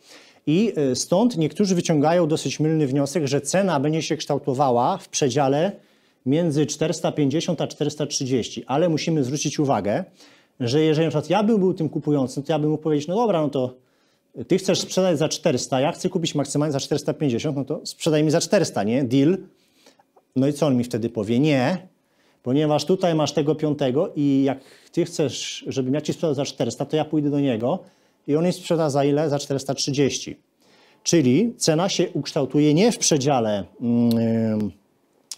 I stąd niektórzy wyciągają dosyć mylny wniosek, że cena będzie się kształtowała w przedziale między 450 a 430, ale musimy zwrócić uwagę, że jeżeli na przykład ja bym był tym kupującym, to ja bym mu powiedział: no dobra, no to ty chcesz sprzedać za 400, ja chcę kupić maksymalnie za 450, no to sprzedaj mi za 400, nie? Deal. No i co on mi wtedy powie? Nie, ponieważ tutaj masz tego piątego i jak ty chcesz, żebym ja ci sprzedał za 400, to ja pójdę do niego i on mi sprzeda za ile? Za 430. Czyli cena się ukształtuje nie w przedziale, mm,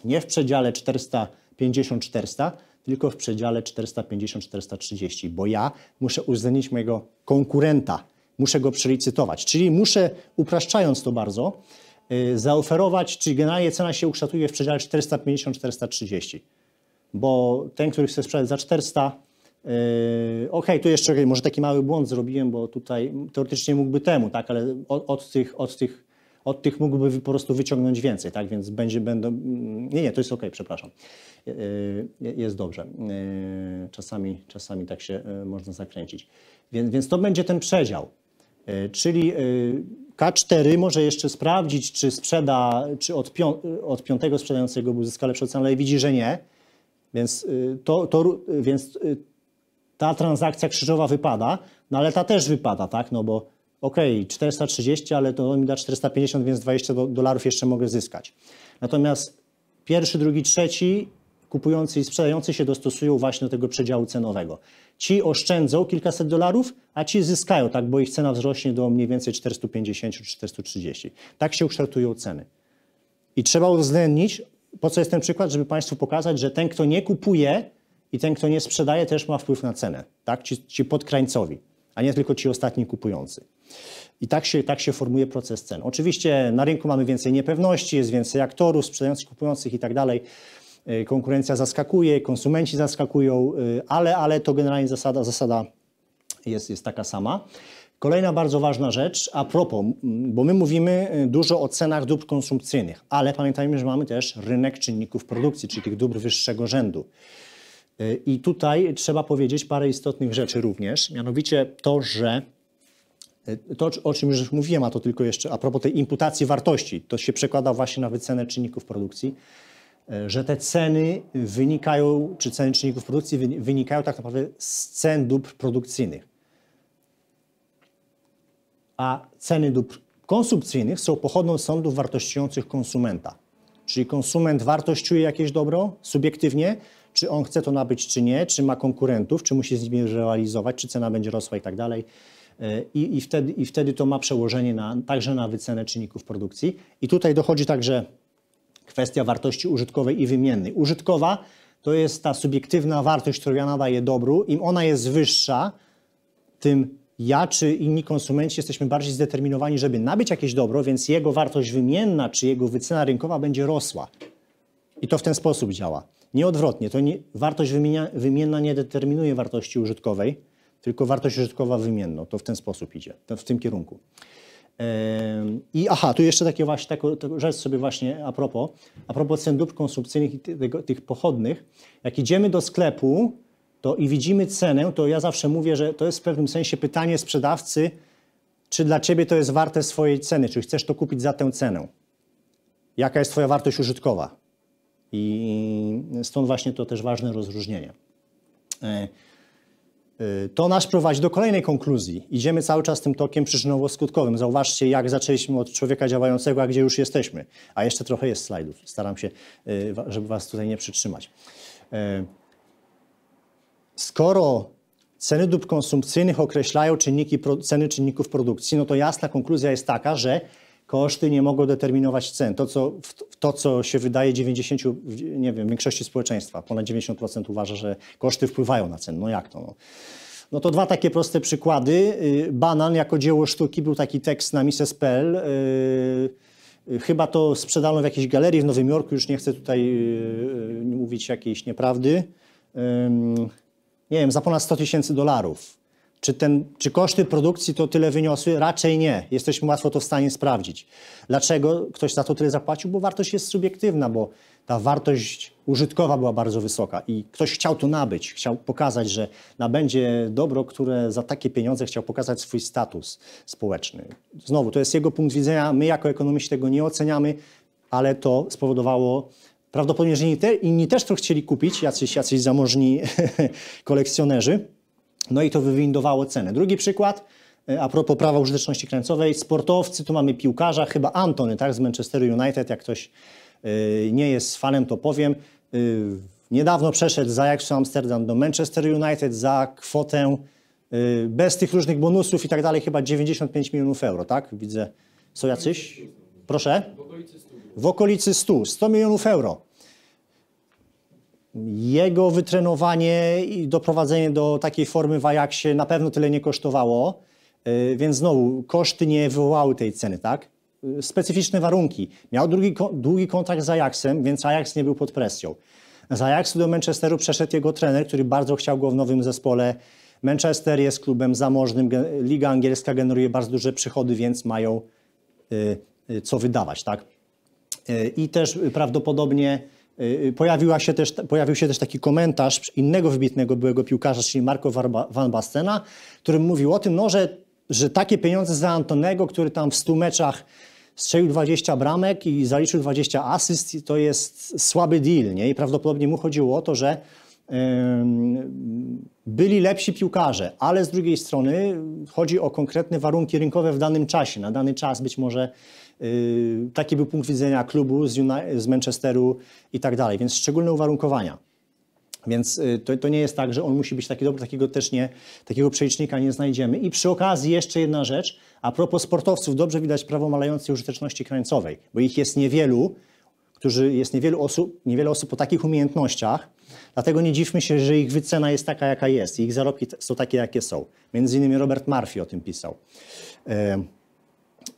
nie w przedziale 450-400, tylko w przedziale 450-430, bo ja muszę uwzględnić mojego konkurenta, muszę go przelicytować, czyli muszę, upraszczając to bardzo, y, zaoferować, czyli generalnie cena się ukształtuje w przedziale 450-430, bo ten, który chce sprzedać za 400, y, Okej, okay, tu jeszcze okay, może taki mały błąd zrobiłem, bo tutaj teoretycznie mógłby temu, tak, ale od, od tych, od tych od tych mógłby po prostu wyciągnąć więcej, tak? Więc będzie, będą... Nie, nie, to jest ok, przepraszam. Jest dobrze. E, czasami, czasami tak się e, można zakręcić. Więc, więc to będzie ten przedział. E, czyli K4 może jeszcze sprawdzić, czy sprzeda, czy od, pią od piątego sprzedającego uzyska lepszą cenę, ale widzi, że nie. Więc, to, to, więc ta transakcja krzyżowa wypada, no ale ta też wypada, tak? No bo ok, 430, ale to on mi da 450, więc 20 dolarów jeszcze mogę zyskać. Natomiast pierwszy, drugi, trzeci kupujący i sprzedający się dostosują właśnie do tego przedziału cenowego. Ci oszczędzą kilkaset dolarów, a ci zyskają, tak, bo ich cena wzrośnie do mniej więcej 450-430. Tak się ukształtują ceny. I trzeba uwzględnić, po co jest ten przykład, żeby Państwu pokazać, że ten, kto nie kupuje i ten, kto nie sprzedaje, też ma wpływ na cenę. Tak? Ci, ci podkrańcowi, a nie tylko ci ostatni kupujący. I tak się, tak się formuje proces cen. Oczywiście na rynku mamy więcej niepewności, jest więcej aktorów, sprzedających, kupujących i tak dalej. Y, konkurencja zaskakuje, konsumenci zaskakują, y, ale, ale to generalnie zasada, zasada jest, jest taka sama. Kolejna bardzo ważna rzecz, a propos, mm, bo my mówimy y, dużo o cenach dóbr konsumpcyjnych, ale pamiętajmy, że mamy też rynek czynników produkcji, czyli tych dóbr wyższego rzędu. I tutaj trzeba powiedzieć parę istotnych rzeczy również, mianowicie to, że E, to, o czym już mówiłem, a to tylko jeszcze a propos tej imputacji wartości, to się przekłada właśnie na wycenę czynników produkcji, e, że te ceny wynikają, czy ceny czynników produkcji wynikają tak naprawdę z cen dóbr produkcyjnych. A ceny dóbr konsumpcyjnych są pochodną sądów wartościujących konsumenta. Czyli konsument wartościuje jakieś dobro subiektywnie, czy on chce to nabyć, czy nie, czy ma konkurentów, czy musi z nimi rywalizować, czy cena będzie rosła i tak dalej i, i, wtedy, i wtedy to ma przełożenie na, także na wycenę czynników produkcji. I tutaj dochodzi także kwestia wartości użytkowej i wymiennej. Użytkowa to jest ta subiektywna wartość, którą ja nadaję dobru. Im ona jest wyższa, tym ja czy inni konsumenci jesteśmy bardziej zdeterminowani, żeby nabyć jakieś dobro, więc jego wartość wymienna czy jego wycena rynkowa będzie rosła. I to w ten sposób działa. Nieodwrotnie, to nie, wartość wymienia, wymienna nie determinuje wartości użytkowej, tylko wartość użytkowa wymienną. To w ten sposób idzie, w tym kierunku. I aha, tu jeszcze takie właśnie, rzecz sobie właśnie a propos, a propos cen dóbr konsumpcyjnych i tego, tych pochodnych. Jak idziemy do sklepu to i widzimy cenę, to ja zawsze mówię, że to jest w pewnym sensie pytanie sprzedawcy, czy dla ciebie to jest warte swojej ceny, czy chcesz to kupić za tę cenę. Jaka jest twoja wartość użytkowa? I stąd właśnie to też ważne rozróżnienie. E, Y, to nas prowadzi do kolejnej konkluzji. Idziemy cały czas tym tokiem przyczynowo-skutkowym. Zauważcie, jak zaczęliśmy od człowieka działającego, a gdzie już jesteśmy. A jeszcze trochę jest slajdów. Staram się, y, żeby Was tutaj nie przytrzymać. Y, skoro ceny dóbr konsumpcyjnych określają czynniki, ceny czynników produkcji, no to jasna konkluzja jest taka, że Koszty nie mogą determinować cen. To, co, to, co się wydaje 90, nie wiem, większości społeczeństwa, ponad 90% uważa, że koszty wpływają na ceny. No jak to? No? No to dwa takie proste przykłady. Y, banan jako dzieło sztuki był taki tekst na Mises.pl. Y, y, chyba to sprzedano w jakiejś galerii w Nowym Jorku, już nie chcę tutaj mówić jakiejś nieprawdy. Nie wiem, za ponad 100 tysięcy dolarów. Czy, ten, czy koszty produkcji to tyle wyniosły? Raczej nie. Jesteśmy łatwo to w stanie sprawdzić. Dlaczego ktoś za to tyle zapłacił? Bo wartość jest subiektywna, bo ta wartość użytkowa była bardzo wysoka i ktoś chciał to nabyć, chciał pokazać, że nabędzie dobro, które za takie pieniądze chciał pokazać swój status społeczny. Znowu, to jest jego punkt widzenia. My jako ekonomiści tego nie oceniamy, ale to spowodowało prawdopodobnie, że inni, te, inni też to chcieli kupić, jacyś, jacyś zamożni kolekcjonerzy. No i to wywindowało ceny. Drugi przykład, e, a propos prawa użyteczności krańcowej, sportowcy, tu mamy piłkarza, chyba Antony tak, z Manchesteru United, jak ktoś e, nie jest fanem, to powiem. E, niedawno przeszedł z Ajaxu Amsterdam do Manchester United za kwotę bez tych różnych bonusów i tak dalej, chyba 95 milionów euro, tak? Widzę. Są jacyś? Proszę? W okolicy 100. 100 milionów euro. Jego wytrenowanie i doprowadzenie do takiej formy w Ajaxie na pewno tyle nie kosztowało, y, więc znowu koszty nie wywołały tej ceny, tak? Y, specyficzne warunki. Miał długi, długi kontrakt z Ajaxem, więc Ajax nie był pod presją. Z Ajaxu do Manchesteru przeszedł jego trener, który bardzo chciał go w nowym zespole. Manchester jest klubem zamożnym, Liga Angielska generuje bardzo duże przychody, więc mają y, co wydawać, tak? I też prawdopodobnie Y, y, pojawiła się też, pojawił się też taki komentarz innego wybitnego byłego piłkarza, czyli Marco Van Bastena, który mówił o tym, no, że, że takie pieniądze za Antonego, który tam w 100 meczach strzelił 20 bramek i zaliczył 20 asyst, to jest słaby deal. Nie? I prawdopodobnie mu chodziło o to, że byli lepsi piłkarze, ale z drugiej strony chodzi o konkretne warunki rynkowe w danym czasie. Na dany czas być może Y, taki był punkt widzenia klubu z, z Manchesteru i tak dalej, więc szczególne uwarunkowania. Więc y, to, to, nie jest tak, że on musi być taki dobry, takiego też nie, takiego przelicznika nie znajdziemy. I przy okazji jeszcze jedna rzecz, a propos sportowców, dobrze widać prawo malającej użyteczności krańcowej, bo ich jest niewielu, którzy jest niewielu osób, niewiele osób o takich umiejętnościach, dlatego nie dziwmy się, że ich wycena jest taka, jaka jest, ich zarobki są takie, jakie są. Między innymi Robert Murphy o tym pisał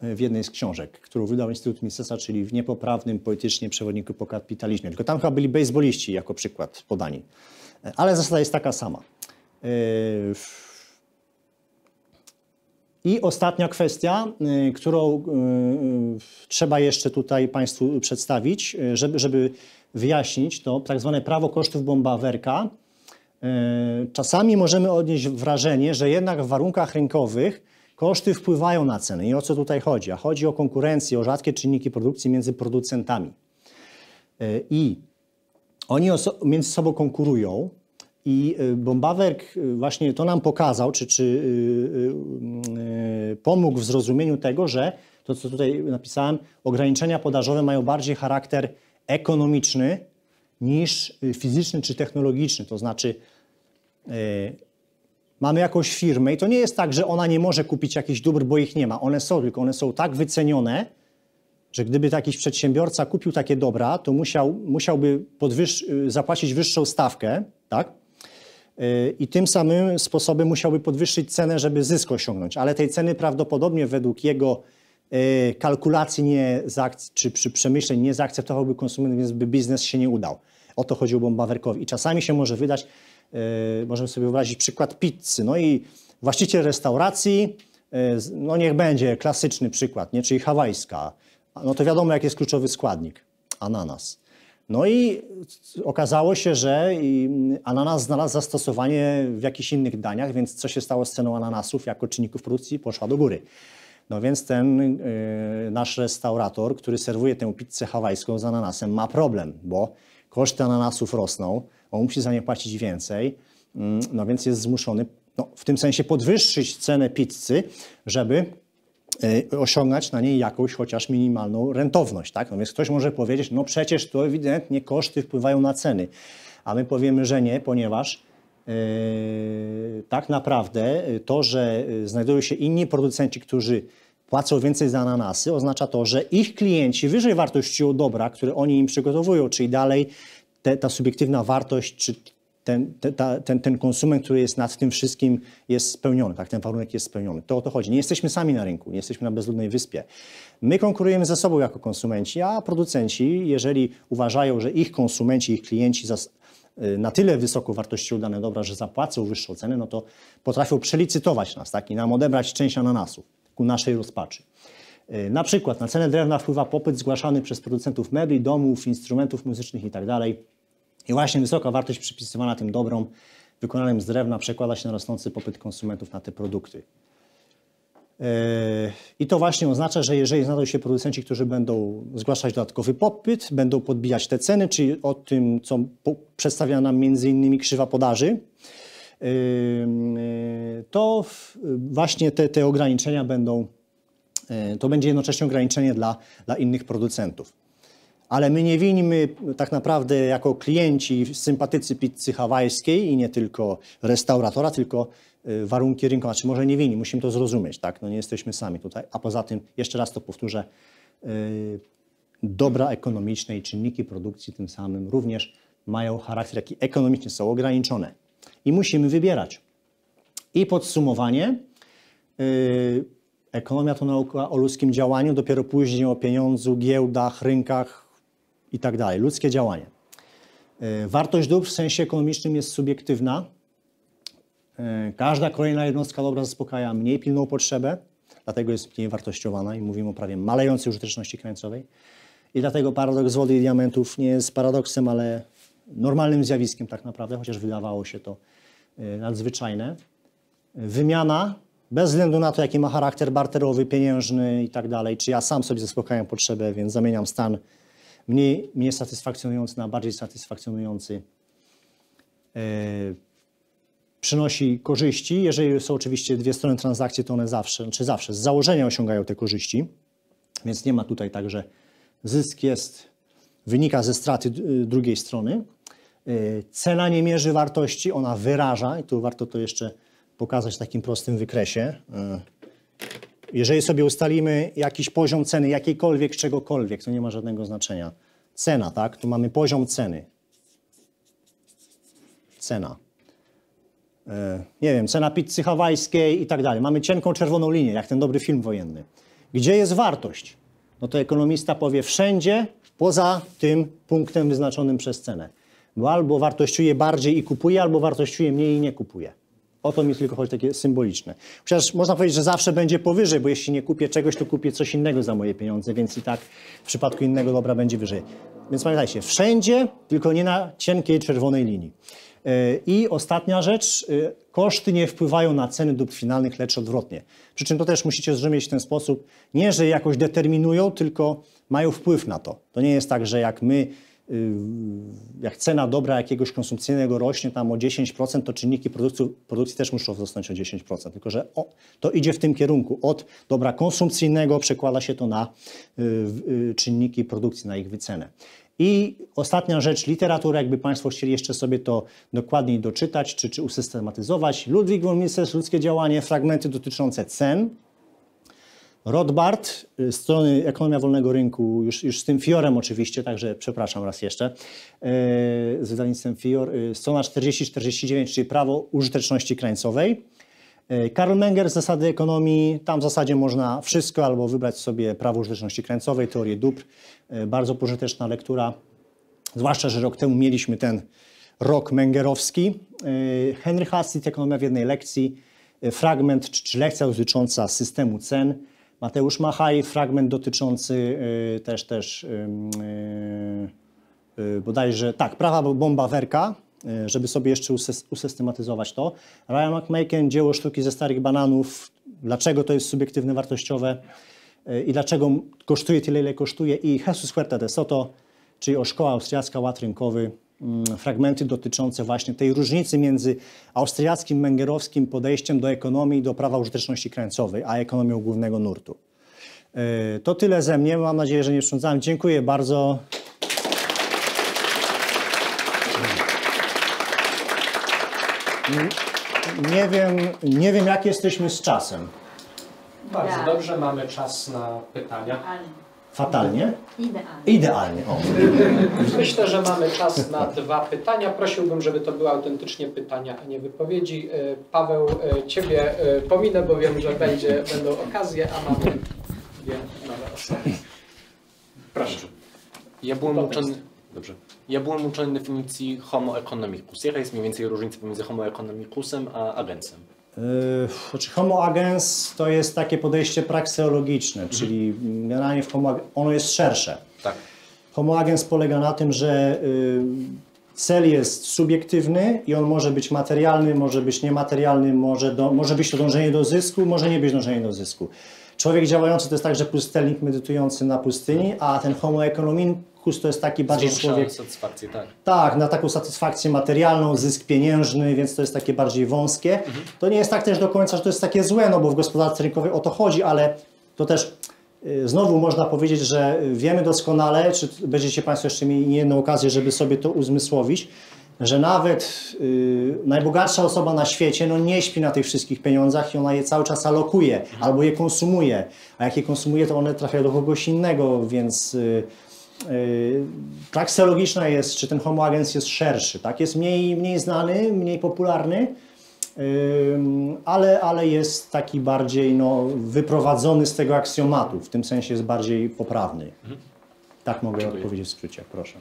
w jednej z książek, którą wydał Instytut Misesa, czyli w niepoprawnym politycznie przewodniku po kapitalizmie. Tylko tam chyba byli bejsboliści jako przykład podani. Ale zasada jest taka sama. I ostatnia kwestia, którą e, trzeba jeszcze tutaj Państwu przedstawić, żeby, żeby wyjaśnić, to tak zwane prawo kosztów bombawerka. E, czasami możemy odnieść wrażenie, że jednak w warunkach rynkowych Koszty wpływają na ceny i o co tutaj chodzi? A chodzi o konkurencję, o rzadkie czynniki produkcji między producentami. E, I oni między sobą konkurują i e, Bombawerk e, właśnie to nam pokazał, czy, czy pomógł w zrozumieniu tego, że to, co tutaj napisałem, ograniczenia podażowe mają bardziej charakter ekonomiczny niż fizyczny czy technologiczny. To znaczy, mamy jakąś firmę i to nie jest tak, że ona nie może kupić jakichś dóbr, bo ich nie ma. One są, tylko one są tak wycenione, że gdyby jakiś przedsiębiorca kupił takie dobra, to musiał, musiałby podwyż- y, zapłacić wyższą stawkę, tak? Y, I tym samym sposobem musiałby podwyższyć cenę, żeby zysk osiągnąć. Ale tej ceny prawdopodobnie według jego y, kalkulacji nie czy przy przemyśleń nie zaakceptowałby konsument, więc by biznes się nie udał. O to chodziło Bombawerkowi. I czasami się może wydać, E, możemy sobie wyobrazić przykład pizzy. No i właściciel restauracji, e, no niech będzie klasyczny przykład, nie? czyli hawajska. No to wiadomo, jaki jest kluczowy składnik ananas. No i okazało się, że mm, ananas znalazł zastosowanie w jakichś innych daniach, więc co się stało z ceną ananasów jako czynników produkcji? Poszła do góry. No więc ten yy, nasz restaurator, który serwuje tę pizzę hawajską z ananasem, ma problem, bo koszty ananasów rosną, on musi za nie płacić więcej, mm, no więc jest zmuszony no, w tym sensie podwyższyć cenę pizzy, żeby e, osiągać na niej jakąś chociaż minimalną rentowność. Tak? No więc ktoś może powiedzieć, no przecież to ewidentnie koszty wpływają na ceny, a my powiemy, że nie, ponieważ yy, tak naprawdę e, to, że znajdują się inni producenci, którzy płacą więcej za ananasy, oznacza to, że ich klienci wyżej wartościują dobra, które oni im przygotowują, czyli dalej te, ta subiektywna wartość, czy ten, te, ta, ten, ten konsument, który jest nad tym wszystkim, jest spełniony, tak? ten warunek jest spełniony. To o to chodzi. Nie jesteśmy sami na rynku, nie jesteśmy na bezludnej wyspie. My konkurujemy ze sobą jako konsumenci, a producenci, jeżeli uważają, że ich konsumenci, ich klienci zas- y, na tyle wysoko wartościują dane dobra, że zapłacą wyższą cenę, no to potrafią przelicytować nas tak? i nam odebrać część ananasów ku naszej rozpaczy. Y, na przykład na cenę drewna wpływa popyt zgłaszany przez producentów mebli, domów, instrumentów muzycznych itd tak i właśnie wysoka wartość przypisywana tym dobrom wykonanym z drewna przekłada się na rosnący popyt konsumentów na te produkty. Yy, I to właśnie oznacza, że jeżeli znajdą się producenci, którzy będą zgłaszać dodatkowy popyt, będą podbijać te ceny, czyli o tym, co przedstawia nam między innymi krzywa podaży, yy, to właśnie te, te ograniczenia będą, yy, to będzie jednocześnie ograniczenie dla, dla innych producentów ale my nie winimy tak naprawdę jako klienci, sympatycy pizzy hawajskiej i nie tylko restauratora, tylko y, warunki rynku, znaczy może nie winni, musimy to zrozumieć, tak? No nie jesteśmy sami tutaj, a poza tym, jeszcze raz to powtórzę, y, dobra ekonomiczne i czynniki produkcji tym samym również mają charakter, jaki ekonomicznie są ograniczone. I musimy wybierać. I podsumowanie. Y, ekonomia to nauka o ludzkim działaniu, dopiero później o pieniądzu, giełdach, rynkach, i tak dalej. Ludzkie działanie. E, wartość dóbr w sensie ekonomicznym jest subiektywna. E, każda kolejna jednostka dobra zaspokaja mniej pilną potrzebę, dlatego jest mniej wartościowana i mówimy o prawie malejącej użyteczności krańcowej. I dlatego paradoks wody i diamentów nie jest paradoksem, ale normalnym zjawiskiem tak naprawdę, chociaż wydawało się to e, nadzwyczajne. Wymiana, bez względu na to, jaki ma charakter barterowy, pieniężny i tak dalej, czy ja sam sobie zaspokajam potrzebę, więc zamieniam stan mniej, mniej satysfakcjonujący na bardziej satysfakcjonujący. E, przynosi korzyści. Jeżeli są oczywiście dwie strony transakcji, to one zawsze, czy zawsze z założenia osiągają te korzyści, więc nie ma tutaj tak, że zysk jest, wynika ze straty e, drugiej strony. E, cena nie mierzy wartości, ona wyraża, i tu warto to jeszcze pokazać w takim prostym wykresie jeżeli sobie ustalimy jakiś poziom ceny jakiejkolwiek, czegokolwiek, to nie ma żadnego znaczenia. Cena, tak? Tu mamy poziom ceny. Cena. E, nie wiem, cena pizzy hawajskiej i tak dalej. Mamy cienką czerwoną linię, jak ten dobry film wojenny. Gdzie jest wartość? No to ekonomista powie wszędzie, poza tym punktem wyznaczonym przez cenę. Bo albo wartościuje bardziej i kupuje, albo wartościuje mniej i nie kupuje. O to mi tylko chodzi takie symboliczne. Chociaż można powiedzieć, że zawsze będzie powyżej, bo jeśli nie kupię czegoś, to kupię coś innego za moje pieniądze, więc i tak w przypadku innego dobra będzie wyżej. Więc pamiętajcie, wszędzie, tylko nie na cienkiej czerwonej linii. E, I ostatnia rzecz, e, koszty nie wpływają na ceny dóbr finalnych, lecz odwrotnie. Przy czym to też musicie zrozumieć w ten sposób, nie że jakoś determinują, tylko mają wpływ na to. To nie jest tak, że jak my Y, jak cena dobra jakiegoś konsumpcyjnego rośnie tam o 10%, to czynniki produkcji, produkcji też muszą wzrosnąć o 10%. Tylko, że o, to idzie w tym kierunku. Od dobra konsumpcyjnego przekłada się to na y, y, czynniki produkcji, na ich wycenę. I ostatnia rzecz, literatura, jakby Państwo chcieli jeszcze sobie to dokładniej doczytać czy, czy usystematyzować. Ludwig von Mises, Ludzkie Działanie, fragmenty dotyczące cen, Rodbart, y, strony Ekonomia Wolnego Rynku, już, już z tym Fiorem oczywiście, także przepraszam raz jeszcze, y, z wydawnictwem Fior, y, strona 4049, czyli Prawo Użyteczności Krańcowej. Karl Menger Zasady Ekonomii, tam w zasadzie można wszystko albo wybrać sobie Prawo Użyteczności Krańcowej, teorię dóbr, bardzo pożyteczna lektura, zwłaszcza, że rok temu mieliśmy ten rok mengerowski. Henry Hassit, Ekonomia w jednej lekcji, fragment czy lekcja dotycząca systemu cen, Mateusz Machaj, fragment dotyczący y, też, też y, y, bodajże, tak, prawa bomba werka, żeby sobie jeszcze usystematyzować to. Ryan McMaken, dzieło sztuki ze starych bananów, dlaczego to jest subiektywne, wartościowe i dlaczego kosztuje tyle, ile kosztuje i Jesus Huerta de Soto, czyli o szkoła austriacka, ład rynkowy, Mm, fragmenty dotyczące właśnie tej różnicy między austriackim, węgierowskim podejściem do ekonomii i do prawa użyteczności krańcowej, a ekonomią głównego nurtu. E, to tyle ze mnie. Mam nadzieję, że nie przesadzałem. Dziękuję bardzo. Mm, nie wiem, nie wiem jak jesteśmy z czasem. Bardzo tak. dobrze, mamy czas na pytania. Fatalnie? Idealnie. Idealnie. O. Myślę, że mamy czas na dwa pytania. Prosiłbym, żeby to były autentycznie pytania, a nie wypowiedzi. E, Paweł, e, Ciebie e, pominę, bo wiem, że będzie, będą okazje, a mamy dwie nowe osoby. Proszę. Ja byłem uczony... Dobrze. Ja byłem uczony definicji homo economicus. Jaka jest mniej więcej różnica pomiędzy homo economicusem a agencem? Yy, znaczy, homo agens to jest takie podejście prakseologiczne, mhm. czyli generalnie homo, ono jest szersze. Tak. Homo agens polega na tym, że yy, cel jest subiektywny i on może być materialny, może być niematerialny, może, do, może być to dążenie do zysku, może nie być dążenie do zysku. Człowiek działający to jest także pustelnik medytujący na pustyni, a ten homo economin Kus to jest taki bardziej Zwiększa człowiek... satysfakcję, tak. Tak, na taką satysfakcję materialną, zysk pieniężny, więc to jest takie bardziej wąskie. Mhm. To nie jest tak też do końca, że to jest takie złe, no bo w gospodarce rynkowej o to chodzi, ale to też y, Znowu można powiedzieć, że wiemy doskonale, czy będziecie Państwo jeszcze mieli jedną okazję, żeby sobie to uzmysłowić, że nawet y, najbogatsza osoba na świecie no, nie śpi na tych wszystkich pieniądzach i ona je cały czas alokuje mhm. albo je konsumuje. A jak je konsumuje, to one trafiają do kogoś innego, więc. Y, Y, Taksa logiczna jest, czy ten homo agens jest szerszy, tak? Jest mniej, mniej znany, mniej popularny, y, ale, ale jest taki bardziej no, wyprowadzony z tego aksjomatu, w tym sensie jest bardziej poprawny. Mhm. Tak mogę Dziękuję. odpowiedzieć w skrócie, proszę.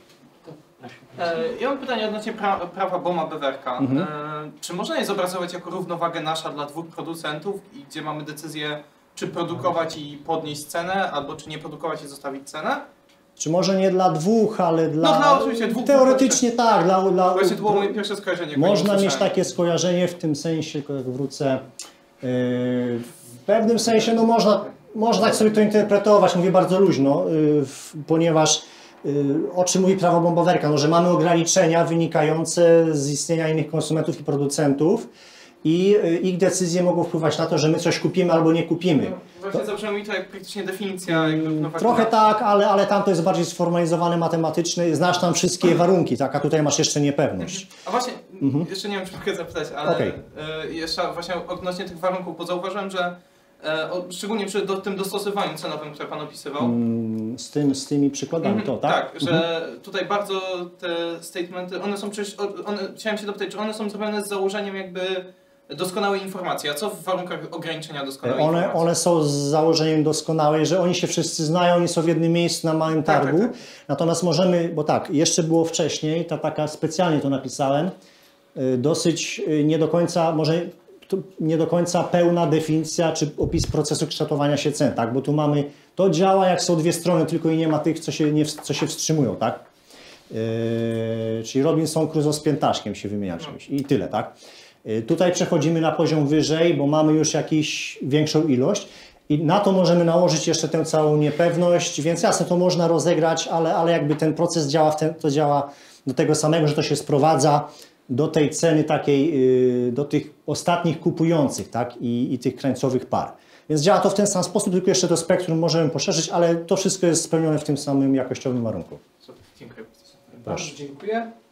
E, ja mam pytanie odnośnie pra prawa Boma Bewerka. Mhm. E, czy można je zobrazować jako równowagę nasza dla dwóch producentów, gdzie mamy decyzję, czy produkować i podnieść cenę, albo czy nie produkować i zostawić cenę? Czy może nie dla dwóch, ale no, dla. No, no oczywiście dwóch. Teoretycznie dwóch, tak, dla. dla właśnie to było moje pierwsze skojarzenie. Można mieć takie skojarzenie w tym sensie, jak wrócę. Yy, w pewnym sensie, no można, można tak sobie to interpretować, mówię bardzo luźno, yy, ponieważ e, o czym mówi prawo bombowerka, no, że mamy ograniczenia wynikające z istnienia innych konsumentów i producentów i ich decyzje mogą wpływać na to, że my coś kupimy albo nie kupimy. Właśnie to to jak praktycznie definicja. No Trochę tak, ale, ale tam to jest bardziej sformalizowane, matematyczne, znasz tam wszystkie mhm. warunki, tak, a tutaj masz jeszcze niepewność. Mhm. A właśnie, mhm. jeszcze nie wiem, czy mogę zapytać, ale okay. E, jeszcze właśnie odnośnie tych warunków, bo zauważyłem, że e, szczególnie przy do, tym dostosowaniu cenowym, które Pan opisywał. Mm, z, tym, z tymi przykładami mhm, to, tak? Tak, że mhm. tutaj bardzo te statementy, one są przecież, one, chciałem się dopytać, czy one są zrobione z założeniem jakby doskonałe informacje. A co w warunkach ograniczenia doskonałej one, informacji? One są z założeniem doskonałej, że oni się wszyscy znają, oni są w jednym miejscu na małym targu. Tak, tak, tak. Natomiast możemy, bo tak, jeszcze było wcześniej, ta taka specjalnie to napisałem, y, dosyć y, nie do końca, może nie do końca pełna definicja czy opis procesu kształtowania się cen, tak? Bo tu mamy, to działa jak są dwie strony, tylko i nie ma tych, co się, nie, co się wstrzymują, tak? Yy, czyli Robinson Crusoe z piętaszkiem się wymienia czymś i tyle, tak? Y, tutaj przechodzimy na poziom wyżej, bo mamy już jakąś większą ilość. I na to możemy nałożyć jeszcze tę całą niepewność, więc jasne, to można rozegrać, ale, ale jakby ten proces działa, ten, to działa do tego samego, że to się sprowadza do tej ceny takiej, y, do tych ostatnich kupujących tak? I, i tych krańcowych par. Więc działa to w ten sam sposób, tylko jeszcze to spektrum możemy poszerzyć, ale to wszystko jest spełnione w tym samym jakościowym warunku. Dziękuję. Bardzo Dziękuję.